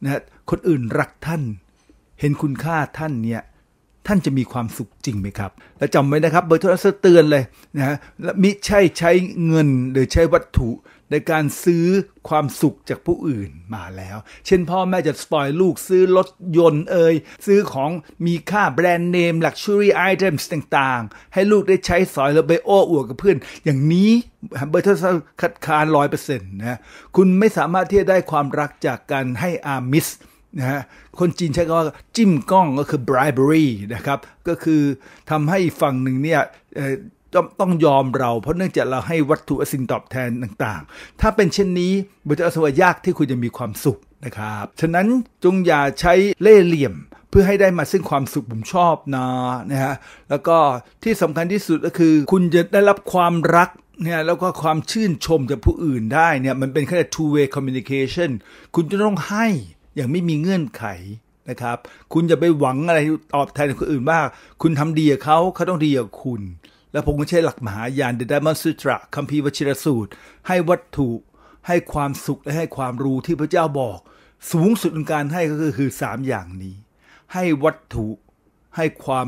Speaker 1: นะคนอื่นรักท่าน เห็นคุณค่าท่านเนี่ยท่านจะมีความสุขจริงไหมครับ และจำไว้นะครับเบอร์โทรศัพท์เตือนเลยนะฮะและมิใช่ใช้เงินหรือใช้วัตถุในการซื้อความสุขจากผู้อื่นมาแล้ว เช่นพ่อแม่จะสปอยลูกซื้อรถยนต์เอ่ยซื้อของมีค่าแบรนด์เนม luxury items ต่างๆ ให้ลูกได้ใช้สอยแล้วไปโอ้อวดกับเพื่อน อย่างนี้เบอร์โทรศัพท์คัดค้านร้อยเปอร์เซ็นต์นะคุณไม่สามารถที่จะได้ความรักจากการให้อามิสนะฮะคนจีนใช้คำว่า จิ้มกล้องก็คือ bribery นะครับ ก็คือทำให้ฝั่งหนึ่งเนี่ยต้องยอมเราเพราะเนื่องจากเราให้วัตถุสิ่งตอบแทนต่างๆ ถ้าเป็นเช่นนี้บุตรอสวยากที่คุณจะมีความสุขนะครับ ฉะนั้นจงอย่าใช้เล่ห์เหลี่ยมเพื่อให้ได้มาซึ่งความสุขผมชอบนะนะฮะ แล้วก็ที่สำคัญที่สุดก็คือ คุณจะได้รับความรักเนี่ยแล้วก็ความชื่นชมจากผู้อื่นได้เนี่ยมันเป็นแค่ two way communication คุณจะต้องให้อย่างไม่มีเงื่อนไขนะครับ คุณจะไปหวังอะไรตอบแทนคนอื่นว่าคุณทำดีกับเขาเขาต้องดีกับคุณ แล้วผมก็ใช้หลักมหายานเดดามัสุตระคัมภีร์วชิรสูตร ให้วัตถุ ให้ความสุขและให้ความรู้ที่พระเจ้าบอก สูงสุดในการให้ก็คือสามอย่างนี้ ให้วัตถุ ให้ความ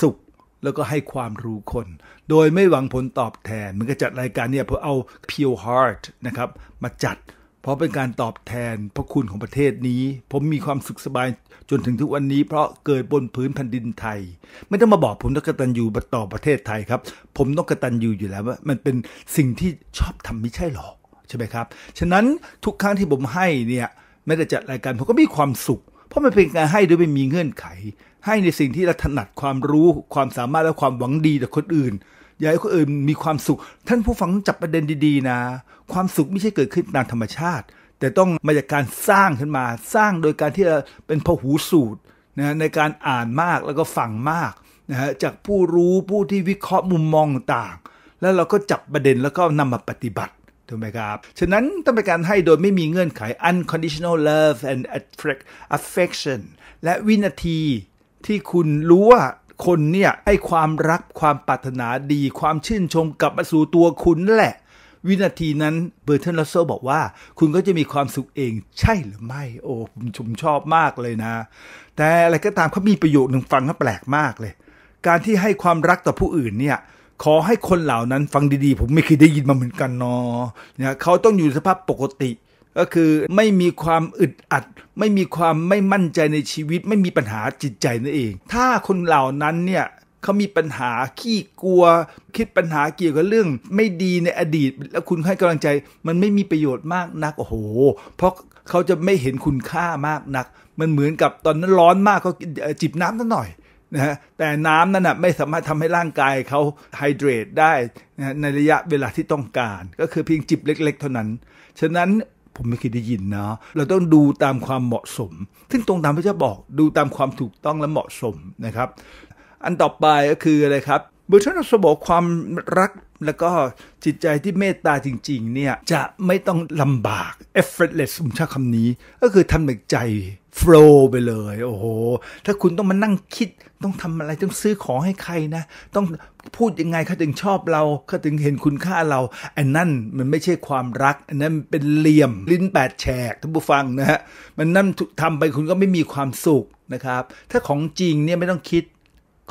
Speaker 1: สุขแล้วก็ให้ความรู้คน โดยไม่หวังผลตอบแทน มันก็จัดรายการเนี่ยเพื่อเอา Pure Heart นะครับ มาจัดเพราะเป็นการตอบแทนพระคุณของประเทศนี้ ผมมีความสุขสบายจนถึงทุกวันนี้เพราะเกิดบนพื้นแผ่นดินไทย ไม่ต้องมาบอกผมต้องกตัญญูต่อประเทศไทยครับผมต้องกตัญญูอยู่แล้วว่ามันเป็นสิ่งที่ชอบทำไม่ใช่หรอใช่ไหมครับ ฉะนั้นทุกครั้งที่ผมให้เนี่ยไม่ได้จัดรายการผมก็มีความสุข เพราะมันเป็นการให้โดยไม่มีเงื่อนไข ให้ในสิ่งที่เราถนัดความรู้ความสามารถและความหวังดีต่อคนอื่นอยากให้คนอื่นมีความสุข ท่านผู้ฟังจับประเด็นดีๆนะความสุขไม่ใช่เกิดขึ้นตามธรรมชาติ แต่ต้องมาจากการสร้างขึ้นมาสร้างโดยการที่เป็นพหูสูตรนะในการอ่านมากแล้วก็ฟังมากนะฮะจากผู้รู้ผู้ที่วิเคราะห์มุมมองต่าง แล้วเราก็จับประเด็นแล้วก็นำมาปฏิบัติถูกไหมครับฉะนั้นต้องเป็นการให้โดยไม่มีเงื่อนไข unconditional love and affection และวินาทีที่คุณรู้ว่าคนเนี่ยให้ความรักความปรารถนาดีความชื่นชมกลับมาสู่ตัวคุณแหละ วินาทีนั้นเบอร์เทนลัสโซบอกว่า คุณก็จะมีความสุขเองใช่หรือไม่โอ้ ผมชมชอบมากเลยนะ แต่อะไรก็ตามเขามีประโยคหนึ่งฟังก็แปลกมากเลย การที่ให้ความรักต่อผู้อื่นเนี่ย ขอให้คนเหล่านั้นฟังดีๆ ผมไม่เคยได้ยินมาเหมือนกันเนาะเขาต้องอยู่สภาพปกติก็คือไม่มีความอึดอัด ไม่มีความไม่มั่นใจในชีวิต ไม่มีปัญหาจิตใจนั่นเอง ถ้าคนเหล่านั้นเนี่ยเขามีปัญหาขี้กลัวคิดปัญหาเกี่ยวกับเรื่อง ไม่ดีในอดีต แล้วคุณให้กำลังใจ มันไม่มีประโยชน์มากนักโอ้โห เพราะเขาจะไม่เห็นคุณค่ามากนัก มันเหมือนกับตอนนั้นร้อนมากเขาจิบน้ำนิดหน่อยนะฮะแต่น้ำนั้นนะไม่สามารถทำให้ร่างกายเขาไฮเดรตได้นะในระยะเวลาที่ต้องการ ก็คือเพียงจิบเล็ก ๆ เท่านั้นฉะนั้นผมไม่เคยได้ยินนะ เราต้องดูตามความเหมาะสม ซึ่งตรงตามพระเจ้าบอกดูตามความถูกต้องและเหมาะสมนะครับ อันต่อไปก็คืออะไรครับบุตรนัสบอกความรักแล้วก็จิตใจที่เมตตาจริงๆเนี่ยจะไม่ต้องลำบาก effortless ผมชอบคำนี้ ก็คือทำแบบใจฟลไปเลยโอ้โหถ้าคุณต้องมานั่งคิดต้องทำอะไรต้องซื้อของให้ใครนะต้องพูดยังไงเขาถึงชอบเราเขาถึงเห็นคุณค่าเราไอ้นนั่นมันไม่ใช่ความรักอันนั้นเป็นเหลี่ยมลิ้นแปดแฉกท่านผู้ฟังนะฮะมันนั่นทำไปคุณก็ไม่มีความสุขนะครับ ถ้าของจริงเนี่ยไม่ต้องคิด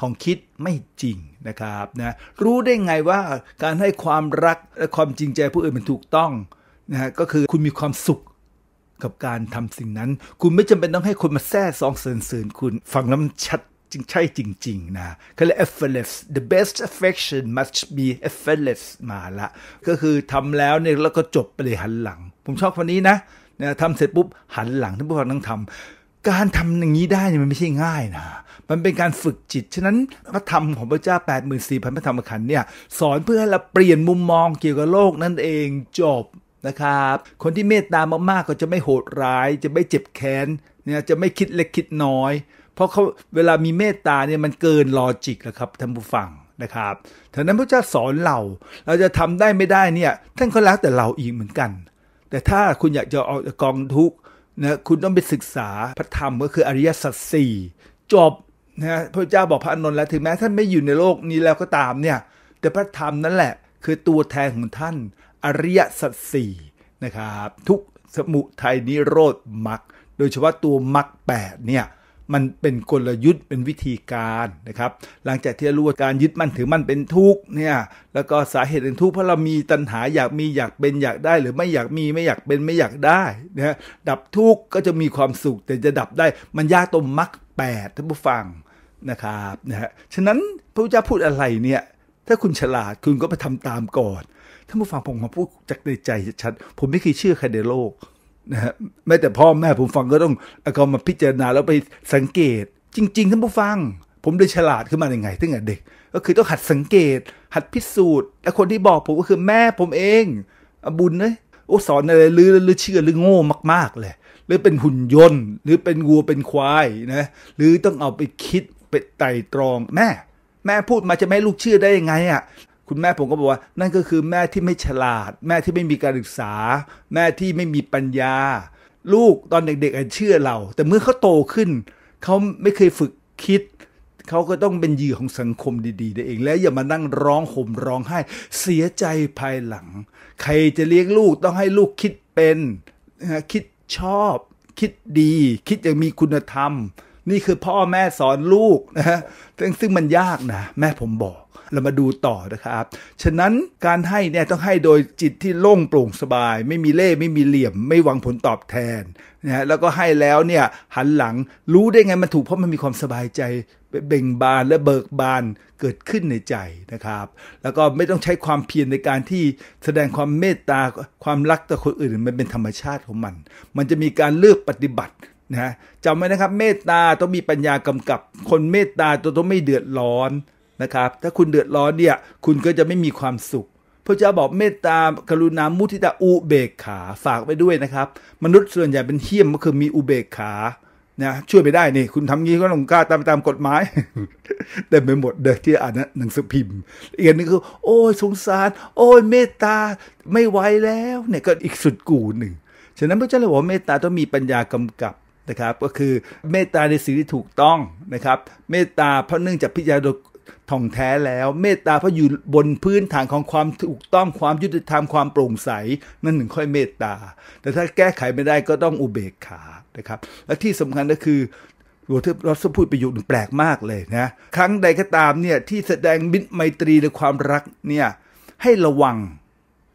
Speaker 1: ของคิดไม่จริงนะครับนะรู้ได้ไงว่าการให้ความรักและความจริงใจผู้อื่นมันถูกต้องนะฮะก็คือคุณมีความสุขกับการทำสิ่งนั้นคุณไม่จำเป็นต้องให้คนมาแท้ซองเสริญเสิคุณฟังแล้วมันชัดจริงใช่จริงๆ นะก็เลย effortless the best affection must be effortless มาละก็คือทำแล้วเนี่ยแล้วก็จบไปเลยหันหลัง ผมชอบคนนี้นะนะทำเสร็จปุ๊บ หันหลังท่านผู้ฟังต้องทำการทำอย่างนี้ได้เนี่ยมันไม่ใช่ง่ายนะ มันเป็นการฝึกจิต ฉะนั้น พระธรรมของพระเจ้า 84,000พระธรรมขันธ์เนี่ยสอนเพื่อให้เราเปลี่ยนมุมมอง เกี่ยวกับโลกนั่นเองจบนะครับคนที่เมตตามากๆก็จะไม่โหดร้าย จะไม่เจ็บแค้นเนี่ยจะไม่คิดเล็กคิดน้อย เพราะเขาเวลามีเมตตาเนี่ยมันเกินลอจิกแล้วครับท่านผู้ฟังนะครับดัานั้นพระเจ้าสอนเรา เราจะทำได้ไม่ได้เนี่ยท่านก็แล้วแต่เราอีกเหมือนกัน แต่ถ้าคุณอยากจะออกากองทุกนะคุณต้องไปศึกษาพระธรรมก็คืออริยสัจสี่จบนะพระเจ้าบอกพระอนุนแล้วถึงแม้ท่านไม่อยู่ในโลกนี้แล้วก็ตามเนี่ยแต่พระธรรมนั่นแหละคือตัวแทนของท่านอริยสัจสี่นะครับทุกสมุทัยนิโรธมรรคโดยเฉพาะตัวมรรคแปดเนี่ยมันเป็นกลยุทธ์เป็นวิธีการนะครับหลังจากที่รู้ว่าการยึดมั่นถือมั่นเป็นทุกข์เนี่ยแล้วก็สาเหตุเป็นทุกข์เพราะเรามีตัณหาอยากมีอยากเป็น อยากได้หรือไม่อยากมีไม่อยากเป็นไม่อยากได้นะดับทุกข์ก็จะมีความสุขแต่จะดับได้มันยากตรงมรรคแปดท่านผู้ฟังนะครับนะฮะฉะนั้นพระพุทธเจ้าพูดอะไรเนี่ยถ้าคุณฉลาดคุณก็ไปทำตามก่อนท่านผู้ฟังผมมาพูดจากในใจชัดผมไม่เคยเชื่อใครในโลกนะฮะแม้แต่พ่อแม่ผมฟังก็ต้องเอามาพิจารณาแล้วไปสังเกต จริงๆท่านผู้ฟัง ผมได้ฉลาดขึ้นมาอย่างไงตั้งแต่เด็ก ก็คือต้องหัดสังเกต หัดพิสูจน์และคนที่บอกผมก็คือแม่ผมเอง อบุญเลยโอ้สอนอะไรลือลือเชื่อหรือโง่มากๆเลยหรือเป็นหุ่นยนต์ หรือเป็นวัวเป็นควายนะหรือต้องเอาไปคิดไปไต่ตรองแม่ แม่พูดมาจะไม่ลูกเชื่อได้ยังไงอะ่ะคุณแม่ผมก็บอกว่านั่นก็คือแม่ที่ไม่ฉลาด แม่ที่ไม่มีการศึกษา แม่ที่ไม่มีปัญญา ลูกตอนเด็กๆอาจเชื่อเรา แต่เมื่อเขาโตขึ้นเขาไม่เคยฝึกคิดเขาก็ต้องเป็นยื่อของสังคมดีๆได้เอง แล้วอย่ามานั่งร้องห่มร้องไห้เสียใจภายหลัง ใครจะเลี้ยงลูกต้องให้ลูกคิดเป็นคิดชอบคิดดี คิดอย่างมีคุณธรรมนี่คือพ่อแม่สอนลูกนะฮะซึ่งมันยากนะ แม่ผมบอกเรามาดูต่อนะครับ ฉะนั้นการให้เนี่ยต้องให้โดยจิตที่โล่งโปร่งสบาย ไม่มีเล่ไม่มีเหลี่ยมไม่หวังผลตอบแทนนะฮะแล้วก็ให้แล้วเนี่ยหันหลังรู้ได้ไงมันถูกเพราะมันมีความสบายใจเบ่งบานและเบิกบานเกิดขึ้นในใจนะครับ แล้วก็ไม่ต้องใช้ความเพียรในการที่แสดงความเมตตาความรักต่อคนอื่นมันเป็นธรรมชาติของมัน มันจะมีการเลือกปฏิบัตินะจำไว้นะครับเมตตาต้องมีปัญญากำกับ คนเมตตาตัวต้องไม่เดือดร้อนนะครับถ้าคุณเดือดร้อนเนี่ย คุณก็จะไม่มีความสุขพระเจ้าบอกเมตตากรุณามุทิตาอุเบกขาฝากไปด้วยนะครับ มนุษย์ส่วนใหญ่เป็นเที่ยมก็คือมีอุเบกขานะช่วยไปได้นี่คุณทำงี้ก็ลงกล้าตามตามกฎหมายเตไมไปหมดเด็กที่อ่านหนังสือพิมพ์อีกอันนึงคือโอ้ยสงสาร โอ้ยเมตตาไม่ไหวแล้วเนี่ยก็อีกสุดกูหนึ่งฉะนั้นพระเจ้าเลยบอกเมตตาต้องมีปัญญากำกับนะครับก็คือเมตตาในสิ่งที่ถูกต้องนะครับเมตตาเพราะเนื่องจากพิจารณาท่องแท้แล้ว เมตตาเพราะอยู่บนพื้นฐานของความถูกต้องความยุติธรรมความโปร่งใส นั่นหนึ่งค่อยเมตตา แต่ถ้าแก้ไขไม่ได้ก็ต้องอุเบกขานะครับและที่สำคัญก็คือหลวงเทพรัตพูดประโยคนึงแปลกมากเลยนะครั้งใดก็ตามเนี่ยที่แสดงมิตรไมตรีหรือความรักเนี่ยให้ระวัง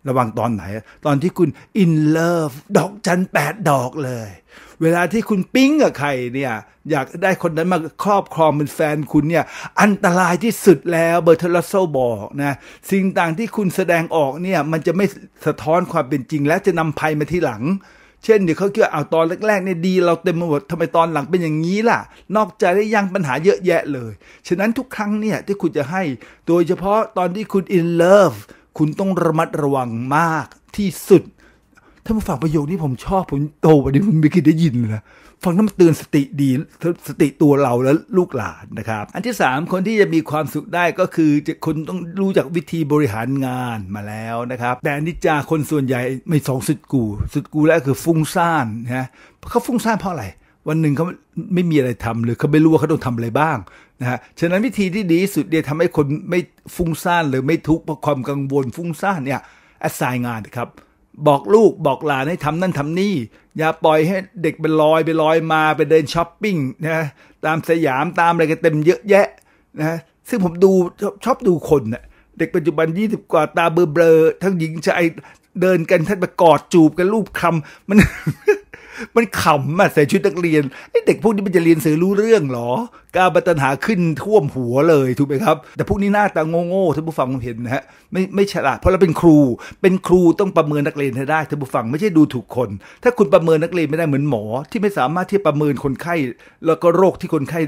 Speaker 1: ระวังตอนไหน ตอนที่คุณ in love ดอกจันแปดดอกเลย เวลาที่คุณปิ๊งกับใครเนี่ยอยากได้คนนั้นมาครอบครองเป็นแฟนคุณเนี่ยอันตรายที่สุดแล้วเบอร์เทลโซบอกนะสิ่งต่างที่คุณแสดงออกเนี่ยมันจะไม่สะท้อนความเป็นจริงและจะนำภัยมาที่หลัง เช่นเดี๋ยวเขาคิดว่าเอาตอนแรกๆเนี่ยดีเราเต็มหมดทำไมตอนหลังเป็นอย่างนี้ล่ะ นอกใจได้ยังปัญหาเยอะแยะเลยฉะนั้นทุกครั้งเนี่ยที่คุณจะให้โดยเฉพาะตอนที่คุณ in love คุณต้องระมัดระวังมากที่สุดถ้ามาฟังประโยคนี้ผมชอบผมโตวันนี้ผมไม่คิดได้ยินเลยนะฟังน้ำมันเตือนสติดีสติตัวเราและลูกหลานนะครับ อันที่สามคนที่จะมีความสุขได้ก็คือคนต้องรู้จักวิธีบริหารงานมาแล้วนะครับ แต่นิจาคนส่วนใหญ่ไม่สองสุดกูสุดกูแล้วคือฟุ้งซ่านนะเขาฟุ้งซ่านเพราะอะไรวันหนึ่งเขาไม่มีอะไรทำหรือเขาไม่รู้ว่าเขาต้องทำอะไรบ้างนะฮะฉะนั้นวิธีที่ดีสุดเนี่ยทำให้คนไม่ฟุ้งซ่านหรือไม่ทุกข์เพราะความกังวลฟุ้งซ่านเนี่ยแอสไซน์งานครับ บอกลูกบอกหลานให้ทำนั่นทำนี่อย่าปล่อยให้เด็กไปลอยไปลอยมาไปเดินช้อปปิ้งนะตามสยามตามอะไรกันเต็มเยอะแยะนะซึ่งผมดูชอบดูคนน่ะเด็กปัจจุบัน20กว่าตาเบลอๆทั้งหญิงชายเดินกันท่านไปกอดจูบกันรูปคำมันมันขำอะใส่ชุดนักเรียนไอเด็กพวกนี้มันจะเรียนสื่อรู้เรื่องหรอการบัตนาขึ้นท่วมหัวเลยถูกไหมครับแต่พวกนี้หน้าตาโง่ๆท่านผู้ฟังเห็นนะฮะไม่ไม่ฉลาดเพราะเราเป็นครูเป็นครูต้องประเมินนักเรียนให้ได้ท่านผู้ฟังไม่ใช่ดูถูกคน ถ้าคุณประเมินนักเรียนไม่ได้เหมือนหมอ ที่ไม่สามารถที่ประเมินคนไข้ แล้วก็โรคที่คนไข้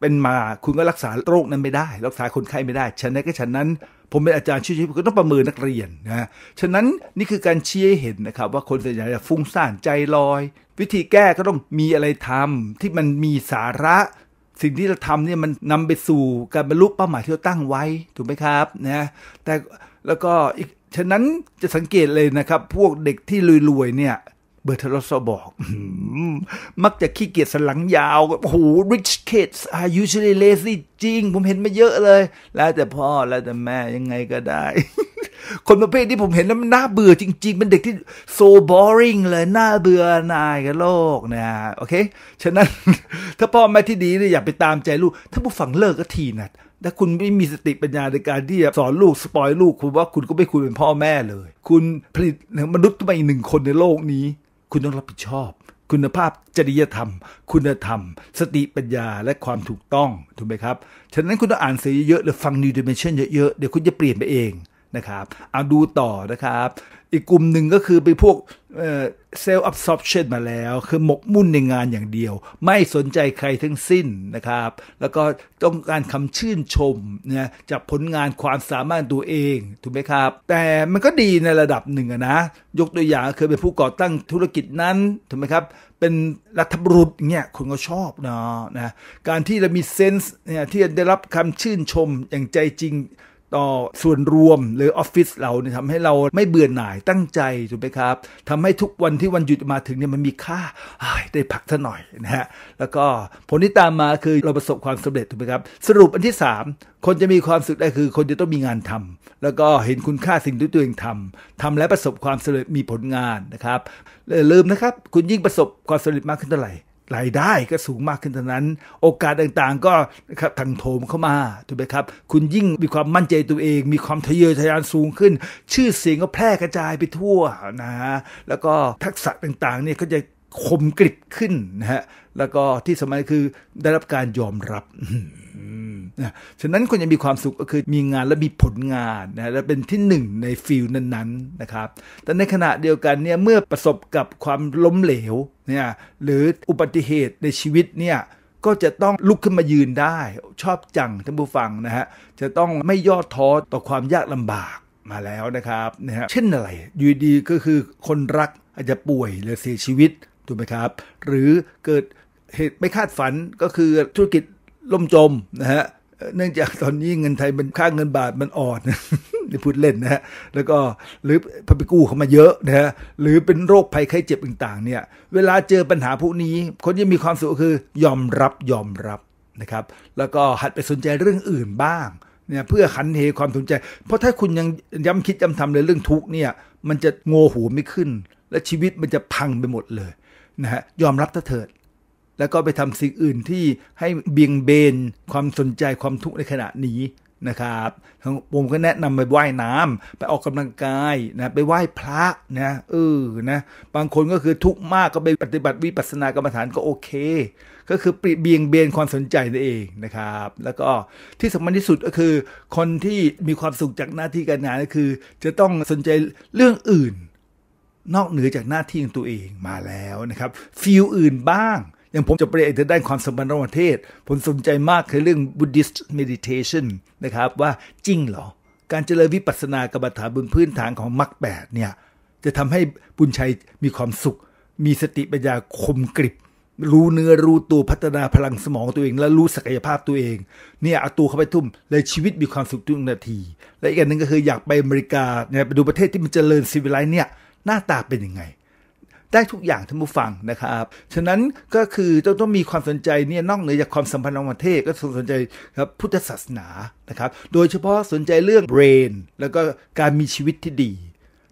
Speaker 1: เป็นมา คุณก็รักษาโรคนั้นไม่ได้ รักษาคนไข้ไม่ได้ ฉะนั้นก็ฉะนั้น ผมเป็นอาจารย์ชื่อชี้ก็ต้องประเมินนักเรียนนะฉะนั้นนี่คือการชี้ให้เห็นนะครับ ว่าคนส่วนใหญ่ฟุ้งซ่านใจลอยวิธีแก้ก็ต้องมีอะไรทำที่มันมีสาระ สิ่งที่เราทำเนี่ยมันนำไปสู่การบรรลุเป้าหมายที่เราตั้งไว้ ถูกไหมครับนะแต่แล้วก็อีกฉะนั้นจะสังเกตเลยนะครับ พวกเด็กที่รวยๆเนี่ย เบอร์ทรอสบอกมักจะขี้เกียจสลังยาวโอ้โห rich kids are usually lazy จริงผมเห็นมาเยอะเลย แล้วแต่พ่อแล้วแต่แม่ยังไงก็ได้คนประเภทที่ผมเห็นแล้วมันน่าเบื่อจริงๆ เป็นเด็กที่ so boring เลยน่าเบื่อนายกับโลกนะ โอเค ฉะนั้นถ้าพ่อแม่ที่ดีเนี่ยอย่าไปตามใจลูก ถ้าผู้ฝังเลิกก็ทีนะถ้าคุณไม่มีสติปัญญาในการที่จะสอนลูก สปอยลูกคุณว่าคุณก็ไม่คุณเป็นพ่อแม่เลย คุณผลิตมนุษย์ขึ้นมาอีกหนึ่งคนในโลกนี้ คุณต้องรับผิดชอบ คุณภาพจริยธรรม คุณธรรม สติปัญญาและความถูกต้องถูกไหมครับ ฉะนั้นคุณต้องอ่านสื่อเยอะๆหรือฟังนิวด i เม n ชั o นเยอะๆ เดี๋ยวคุณจะเปลี่ยนไปเองนะครับเอาดูต่อนะครับ อีกกลุ่มหนึ่งก็คือ เป็นพวกเซลล์อับซอบชันมาแล้ว คือหมกมุ่นในงานอย่างเดียว ไม่สนใจใครทั้งสิ้นนะครับ แล้วก็ต้องการคำชื่นชมนะจากผลงานความสามารถตัวเอง ถูกไหมครับ แต่มันก็ดีในระดับหนึ่งนะ ยกตัวอย่างคือเป็นผู้ก่อตั้งธุรกิจนั้น ถูกไหมครับ เป็นรัฐบุรุษเนี่ยคนก็ชอบเนาะนะการที่เรามีเซนส์เนี่ยที่ได้รับคำชื่นชมอย่างใจจริงต่อส่วนรวมหรือออฟฟิศเราเนี่ยทำให้เราไม่เบื่อหน่ายตั้งใจถูกไหมครับทำให้ทุกวันที่วันหยุดมาถึงเนี่ยมันมีค่าได้พักซะหน่อยนะฮะแล้วก็ผลที่ตามมาคือเราประสบความสำเร็จถูกไหมครับสรุปอันที่ 3 คนจะมีความสุขได้คือ คนจะต้องมีงานทำ แล้วก็เห็นคุณค่าสิ่งที่ตัวเองทำ ทำและประสบความสำเร็จมีผลงานนะครับอยลืมนะครับ คุณยิ่งประสบความสำเร็จมากขึ้นเท่าไหร่รายได้ก็สูงมากขึ้นเท่านั้น โอกาสต่างๆก็ครับทางโถมเข้ามาถูกไหมครับ คุณยิ่งมีความมั่นใจตัวเอง มีความทะเยอทะยานสูงขึ้น ชื่อเสียงก็แพร่กระจายไปทั่วนะฮะแล้วก็ทักษะต่างๆเนี่ยก็จะคมกริบขึ้นนะฮะ แล้วก็ที่สำคัญคือได้รับการยอมรับนะ ฉะนั้นคนจะมีความสุขก็คือมีงานและมีผลงานนะและเป็นที่หนึ่งในฟิลนั้นๆนนนะครับ แต่ในขณะเดียวกันเนี่ยเมื่อประสบกับความล้มเหลวเนี่ยหรืออุบัติเหตุในชีวิตเนี่ยก็จะต้องลุกขึ้นมายืนได้ ชอบจังท่านผู้ฟังนะฮะจะต้องไม่ย่อท้อต่อความยากลำบากมาแล้วนะครับนะฮะเช่นอะไร อยู่ดีก็คือคนรักอาจจะป่วยหรือเสียชีวิตถูกไหมครับ หรือเกิดเหตุไม่คาดฝันก็คือธุรกิจล่มจมนะฮะ เนื่องจากตอนนี้เงินไทยมันค่าเงินบาทมันอ่อนนี่พูดเล่นนะฮะ แล้วก็หรือพไปกู้เขามาเยอะนะฮะ หรือเป็นโรคภัยไข้เจ็บต่างๆเนี่ย เวลาเจอปัญหาพวกนี้ คนที่มีความสุขคือยอมรับยอมรับนะครับ แล้วก็หัดไปสนใจเรื่องอื่นบ้างเนี่ยเพื่อขันเหความสนใจ เพราะถ้าคุณยังย้ำคิดย้ำทำเลยเรื่องทุกเนี่ย มันจะโง่หูไม่ขึ้น และชีวิตมันจะพังไปหมดเลยนะฮะยอมรับเถิด แล้วก็ไปทำสิ่งอื่นที่ให้เบี่ยงเบนความสนใจความทุกข์ในขณะนี้นะครับผมก็แนะนำไปว่ายน้ำไปออกกำลังกายนะไปไหว้พระนะเออนะบางคนก็คือทุกข์มากก็ไปปฏิบัติวิปัสสนากรรมฐานก็โอเค ก็คือปรีเบียงเบนความสนใจนั่นเองนะครับ แล้วก็ที่สำคัญที่สุดก็คือ คนที่มีความสุขจากหน้าที่การงานก็คือ จะต้องสนใจเรื่องอื่นนอกเหนือจากหน้าที่ของตัวเองมาแล้วนะครับ ฟิลอื่นบ้าง อย่างผมจะไปเรียนด้านความสมบัติระหว่างประเทศ ผมสนใจมากคือเรื่อง Buddhist meditation นะครับว่าจริงเหรอ การเจริญวิปัสสนากรรมฐานบนพื้นฐานของมรรคแปดเนี่ยจะทำให้บุญชัยมีความสุข มีสติปัญญาคมกริบ รู้เนื้อรู้ตัวพัฒนาพลังสมองตัวเอง และรู้ศักยภาพตัวเองเนี่ยเอาตัวเข้าไปทุ่มเลยชีวิตมีความสุขทุกนาที และอีกอย่างหนึ่งก็คืออยากไปอเมริกาเนี่ยไปดูประเทศที่มันเจริญซีวิไลเนี่ยหน้าตาเป็นยังไง ได้ทุกอย่างท่านผู้ฟังนะครับ ฉะนั้นก็คือต้องต้องมีความสนใจเนี่ยนอกเหนือจากความสัมพันธ์ระหว่างประเทศก็สนใจครับพุทธศาสนานะครับ โดยเฉพาะสนใจเรื่องเบรนแล้วก็การมีชีวิตที่ดี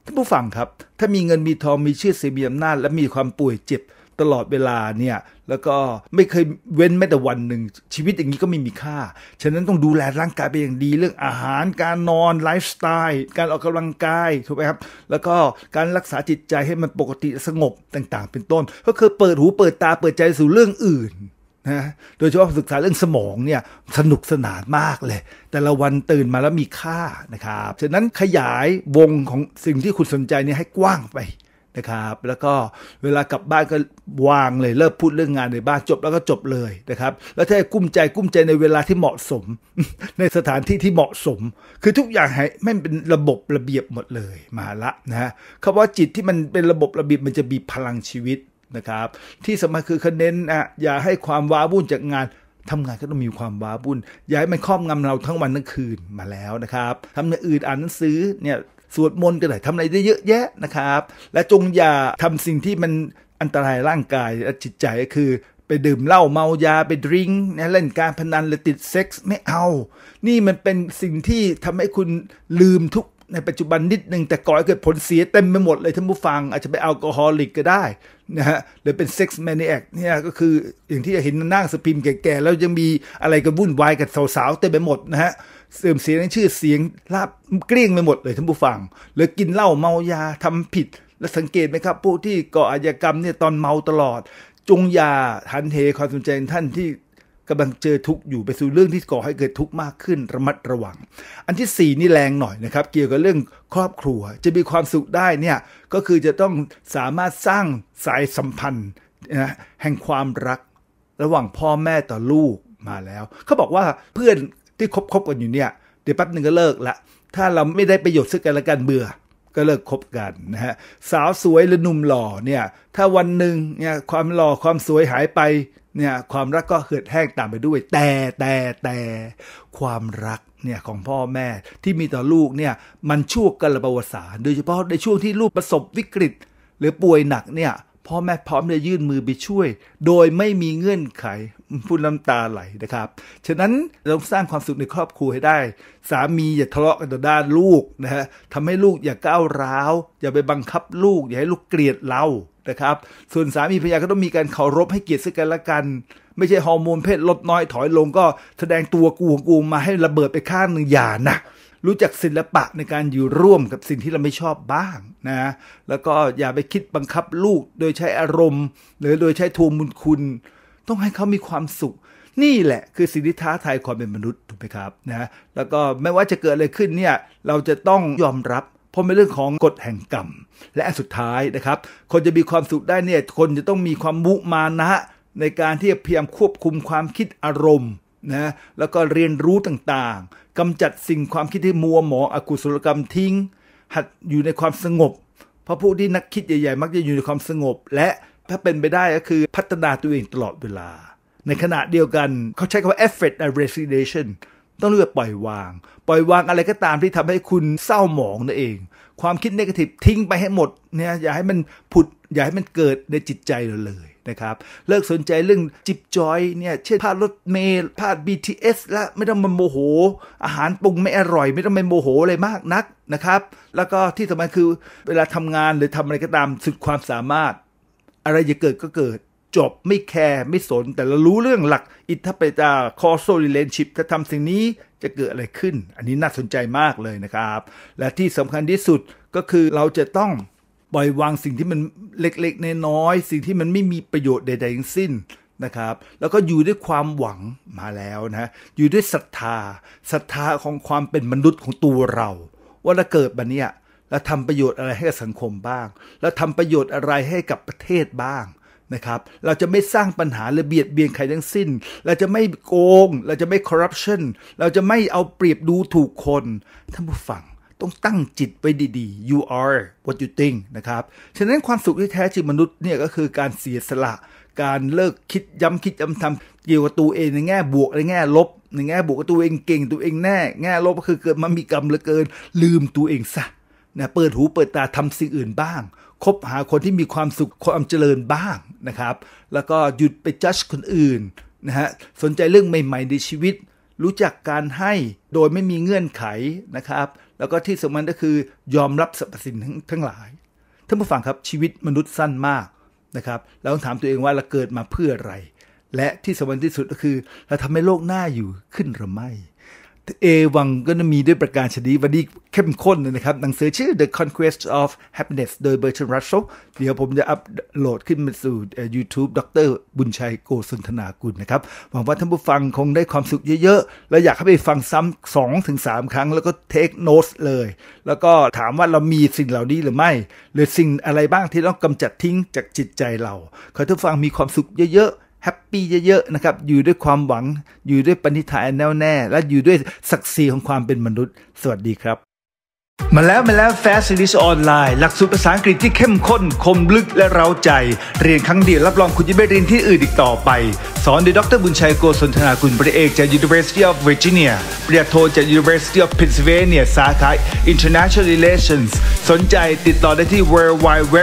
Speaker 1: ท่านผู้ฟังครับ ถ้ามีเงินมีทองมีชื่อเสียงมีอำนาจและมีความป่วยเจ็บตลอดเวลาเนี่ยแล้วก็ไม่เคยเว้นแม้แต่วันหนึ่งชีวิตอย่างนี้ก็ไม่มีค่า ฉะนั้นต้องดูแลร่างกายไปอย่างดี เรื่องอาหารการนอน ไลฟ์สไตล์การออกกำลังกายถูกไหมครับแล้วก็การรักษาจิตใจให้มันปกติสงบต่างๆ เป็นต้น ก็คือเปิดหู เปิดตาเปิดใจสู่เรื่องอื่นนะโดยเฉพาะศึกษาเรื่องสมองเนี่ยสนุกสนานมากเลย แต่ละวันตื่นมาแล้วมีค่านะครับฉะนั้นขยายวงของสิ่งที่คุณสนใจนี่ให้กว้างไปนะครับแล้วก็เวลากลับบ้านก็วางเลยเลิกพูดเรื่องงานในบ้านจบแล้วก็จบเลยนะครับแล้วถ้ากุ้มใจกุ้มใจในเวลาที่เหมาะสมในสถานที่ที่เหมาะสม คือทุกอย่างให้ไม่เป็นระบบระเบียบหมดเลยมาละนะฮะคำว่าจิตที่มันเป็นระบบระเบียบมันจะมีพลังชีวิตนะครับ ที่สำคัญคือเขเน้นอ่ะอย่าให้ความว้าวุ่นจากงานทำงานก็ต้องมีความว้าวุ่นอย่าให้มันครอบงำเราทั้งวันทั้งคืนมาแล้วนะครับทำอย่างอื่นอ่านหนังสือเนี่ยสวดมนต์ก็ได้ทำอะไรได้เยอะแยะนะครับ และจงอย่าทำสิ่งที่มันอันตรายร่างกายและจิตใจก็คือไปดื่มเหล้าเมายาไปดริงนะเล่นการพนันหรือติดเซ็กส์ไม่เอา นี่มันเป็นสิ่งที่ทำให้คุณลืมทุกในปัจจุบันนิดหนึ่ง แต่ก่อให้เกิดผลเสียเต็มไปหมดเลยท่านผู้ฟังอาจจะไปแอลกอฮอลิกก็ได้นะฮะหรือเป็นเซ็กซ์แมนิแอคเนี่ยก็คืออย่างที่จะเห็นนั่งสพิมแก่ๆแล้วยังมีอะไรกับวุ่นวายกับสาวๆเต็มไปหมดนะฮะเสื่อมเสียในชื่อเสียงลาบเกลี้ยงไปหมดเลยท่านผู้ฟังหรือกินเหล้าเมายาทำผิดและสังเกตไหมครับ ผู้ที่ก่ออาญากรรมเนี่ยตอนเมาตลอด จงยาทันเทความสนใจท่านที่กำลังเจอทุกข์อยู่ไปสู่เรื่องที่ก่อให้เกิดทุกข์มากขึ้นระมัดระวัง อันที่ 4 นี่แรงหน่อยนะครับ เกี่ยวกับเรื่องครอบครัวจะมีความสุขได้เนี่ยก็คือจะต้องสามารถสร้างสายสัมพันธ์นะแห่งความรักระหว่างพ่อแม่ต่อลูกมาแล้วเขาบอกว่าเพื่อนที่คบคบกันอยู่เนี่ยเดี๋ยวแป๊บหนึ่งก็เลิกละ ถ้าเราไม่ได้ประโยชน์ซึ่งกันและกันเบื่อก็เลิกคบกันนะฮะสาวสวยหรือหนุ่มหล่อเนี่ยถ้าวันหนึ่งเนี่ยความหล่อ ความสวยหายไปเนี่ยความรักก็เหือดแห้งตามไปด้วย แต่แต่แต่ความรักเนี่ยของพ่อแม่ที่มีต่อลูกเนี่ยมันชั่วกันระบวสารโดยเฉพาะในช่วงที่ลูกประสบวิกฤตหรือป่วยหนักเนี่ยพ่อแม่พร้อมจะยื่นมือไปช่วย โดยไม่มีเงื่อนไขพูดน้ำตาไหลนะครับฉะนั้นเราสร้างความสุขในครอบครัวให้ได้ สามี อย่าทะเลาะกันต่อด้านลูกนะฮะทำให้ลูกอย่าก้าวร้าวอย่าไปบังคับลูกอย่าให้ลูกเกลียดเรานะครับส่วนสามีภรรยาก็ต้องมีการเคารพให้เกียรติซึ่งกันและกัน ไม่ใช่ฮอร์โมนเพศลดน้อยถอยลงก็แสดงตัวกูของกูมาให้ระเบิดไปข้างหนึ่งอย่านะ รู้จักศิลปะในการอยู่ร่วมกับสิ่งที่เราไม่ชอบบ้างนะแล้วก็อย่าไปคิดบังคับลูกโดยใช้อารมณ์ หรือโดยใช้ทวงบุญคุณต้องให้เขามีความสุข นี่แหละคือสิ่งที่ท้าทายความเป็นมนุษย์ถูกไหมครับนะ แล้วก็ไม่ว่าจะเกิดอะไรขึ้นเนี่ย เราจะต้องยอมรับ เพราะเป็นเรื่องของกฎแห่งกรรม และสุดท้ายนะครับ คนจะมีความสุขได้เนี่ย คนจะต้องมีความมุมานะในการที่จะพยายามควบคุมความคิดอารมณ์นะ แล้วก็เรียนรู้ต่างๆ กำจัดสิ่งความคิดที่มัวหมองอกุศลกรรมทิ้งหัดอยู่ในความสงบ เพราะผู้ที่นักคิดใหญ่ๆ มักจะอยู่ในความสงบและถ้าเป็นไปได้ก็คือพัฒนาตัวเองตลอดเวลา ในขณะเดียวกันเขาใช้คำว่า effort and resignation ต้องเลือกปล่อยวาง ปล่อยวางอะไรก็ตามที่ทำให้คุณเศร้าหมองนั่นเอง ความคิดนกาทีฟทิ้งไปให้หมดเนี่ยอย่าให้มันผุดอย่าให้มันเกิดในจิตใจเราเลยนะครับเลิกสนใจเรื่องจิบจอยเนี่ยเช่นพลาดรถเมล์พลาด BTS แล้วไม่ต้องมาโมโห อาหารปรุงไม่อร่อย ไม่ต้องมาโมโหอะไรมากนักนะครับ แล้วก็ที่สำคัญคือเวลาทำงานหรือทำอะไรก็ตามสุดความสามารถอะไรจะเกิดก็เกิดจบไม่แคร์ไม่สน แต่เรารู้เรื่องหลักอิทธิปตาคอโซลิเลนชิพถ้าทำสิ่งนี้จะเกิดอะไรขึ้น อันนี้น่าสนใจมากเลยนะครับ และที่สำคัญที่สุดก็คือเราจะต้องปล่อยวางสิ่งที่มันเล็กๆนน้อยๆสิ่งที่มันไม่มีประโยชน์ใดๆทั้งสิ้นนะครับ แล้วก็อยู่ด้วยความหวังมาแล้วนะ อยู่ด้วยศรัทธาศรัทธาของความเป็นมนุษย์ของตัวเรา ว่าถ้าเกิดแบบนี้แลวทำประโยชน์อะไรให้กับสังคมบ้าง แล้วทำประโยชน์อะไรให้กับประเทศบ้างนะครับ เราจะไม่สร้างปัญหาระเบียดเบียนใครทั้งสิ้น เราจะไม่โกง เราจะไม่คอร์รัปชันเราจะไม่เอาเปรียบดูถูกคน ท่านผู้ฟัง ต้องตั้งจิตไว้ดีๆ you are what you think นะครับ ฉะนั้นความสุขที่แท้จริงมนุษย์เนี่ยก็คือการเสียสละ การเลิกคิดย้ำคิดย้ำทำเกี่ยวกับตัวเองในแง่บวกในแง่ลบในแง่บวกตัวเองเก่งตัวเองแน่แง่ลบก็คือเกิดมันมีกรรมเหลือเกินลืมตัวเองซะนะเปิดหูเปิดตาทำสิ่งอื่นบ้าง คบหาคนที่มีความสุขความเจริญบ้างนะครับ แล้วก็หยุดไปจัดคนอื่นนะฮะสนใจเรื่องใหม่ ๆ ในชีวิต รู้จักการให้โดยไม่มีเงื่อนไขนะครับ แล้วก็ที่สำคัญก็คือยอมรับสรรพสิ่งทั้งทั้งหลายท่านผู้ฟังครับชีวิตมนุษย์สั้นมากนะครับเราต้องถามตัวเองว่าเราเกิดมาเพื่ออะไร และที่สำคัญที่สุดก็คือเราทำให้โลกหน้าอยู่ขึ้นหรือไม่เอวังก็มีด้วยประการชนีวันนี้เข้มข้นเลยนะครับหนังสือชื่อ The Conquest of Happiness โดยเบอร์ชันรัสเซลเดี๋ยวผมจะอัปโหลดขึ้นมาสู่ YouTube ดรบุญชัยโกสุนทนากุลนะครับ หวังว่าท่านผู้ฟังคงได้ความสุขเยอะๆ และอยากให้ไปฟังซ้ำสองถึงสามครั้งแล้วก็เทคโนสเลย แล้วก็ถามว่าเรามีสิ่งเหล่านี้หรือไม่ หรือสิ่งอะไรบ้างที่ต้องกำจัดทิ้งจากจิตใจเรา ขอท่านฟังมีความสุขเยอะๆแฮปปี้เยอะๆ นะครับ อยู่ด้วยความหวัง อยู่ด้วยปณิธานแน่วแน่ และอยู่ด้วยศักดิ์ศรีของความเป็นมนุษย์ สวัสดีครับ มาแล้วมาแล้ว Fast s e r i s ออนไลน์หลักสูตรภาษาอังกฤษที่เข้มข้น คมลึกและเร้าใจ เรียนครั้งเดียว รับรองคุณจะไม่เรียนที่อื่นอีกต่อไป สอนโดยดรบุญชัยโกศลธนาคุณปริเอกจาก University of Virginia ปริญญาโทจาก University of Pennsylvania สาขา International Relations สนใจติดต่อได้ที่ w w w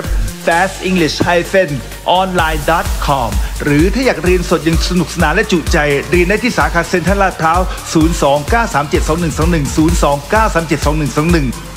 Speaker 1: fastenglish-online.com หรือถ้าอยากเรียนสดยังสนุกสนานและจุใจ เรียนได้ที่สาขาเซ็นทรัลลาดพร้าว 029372121 029372121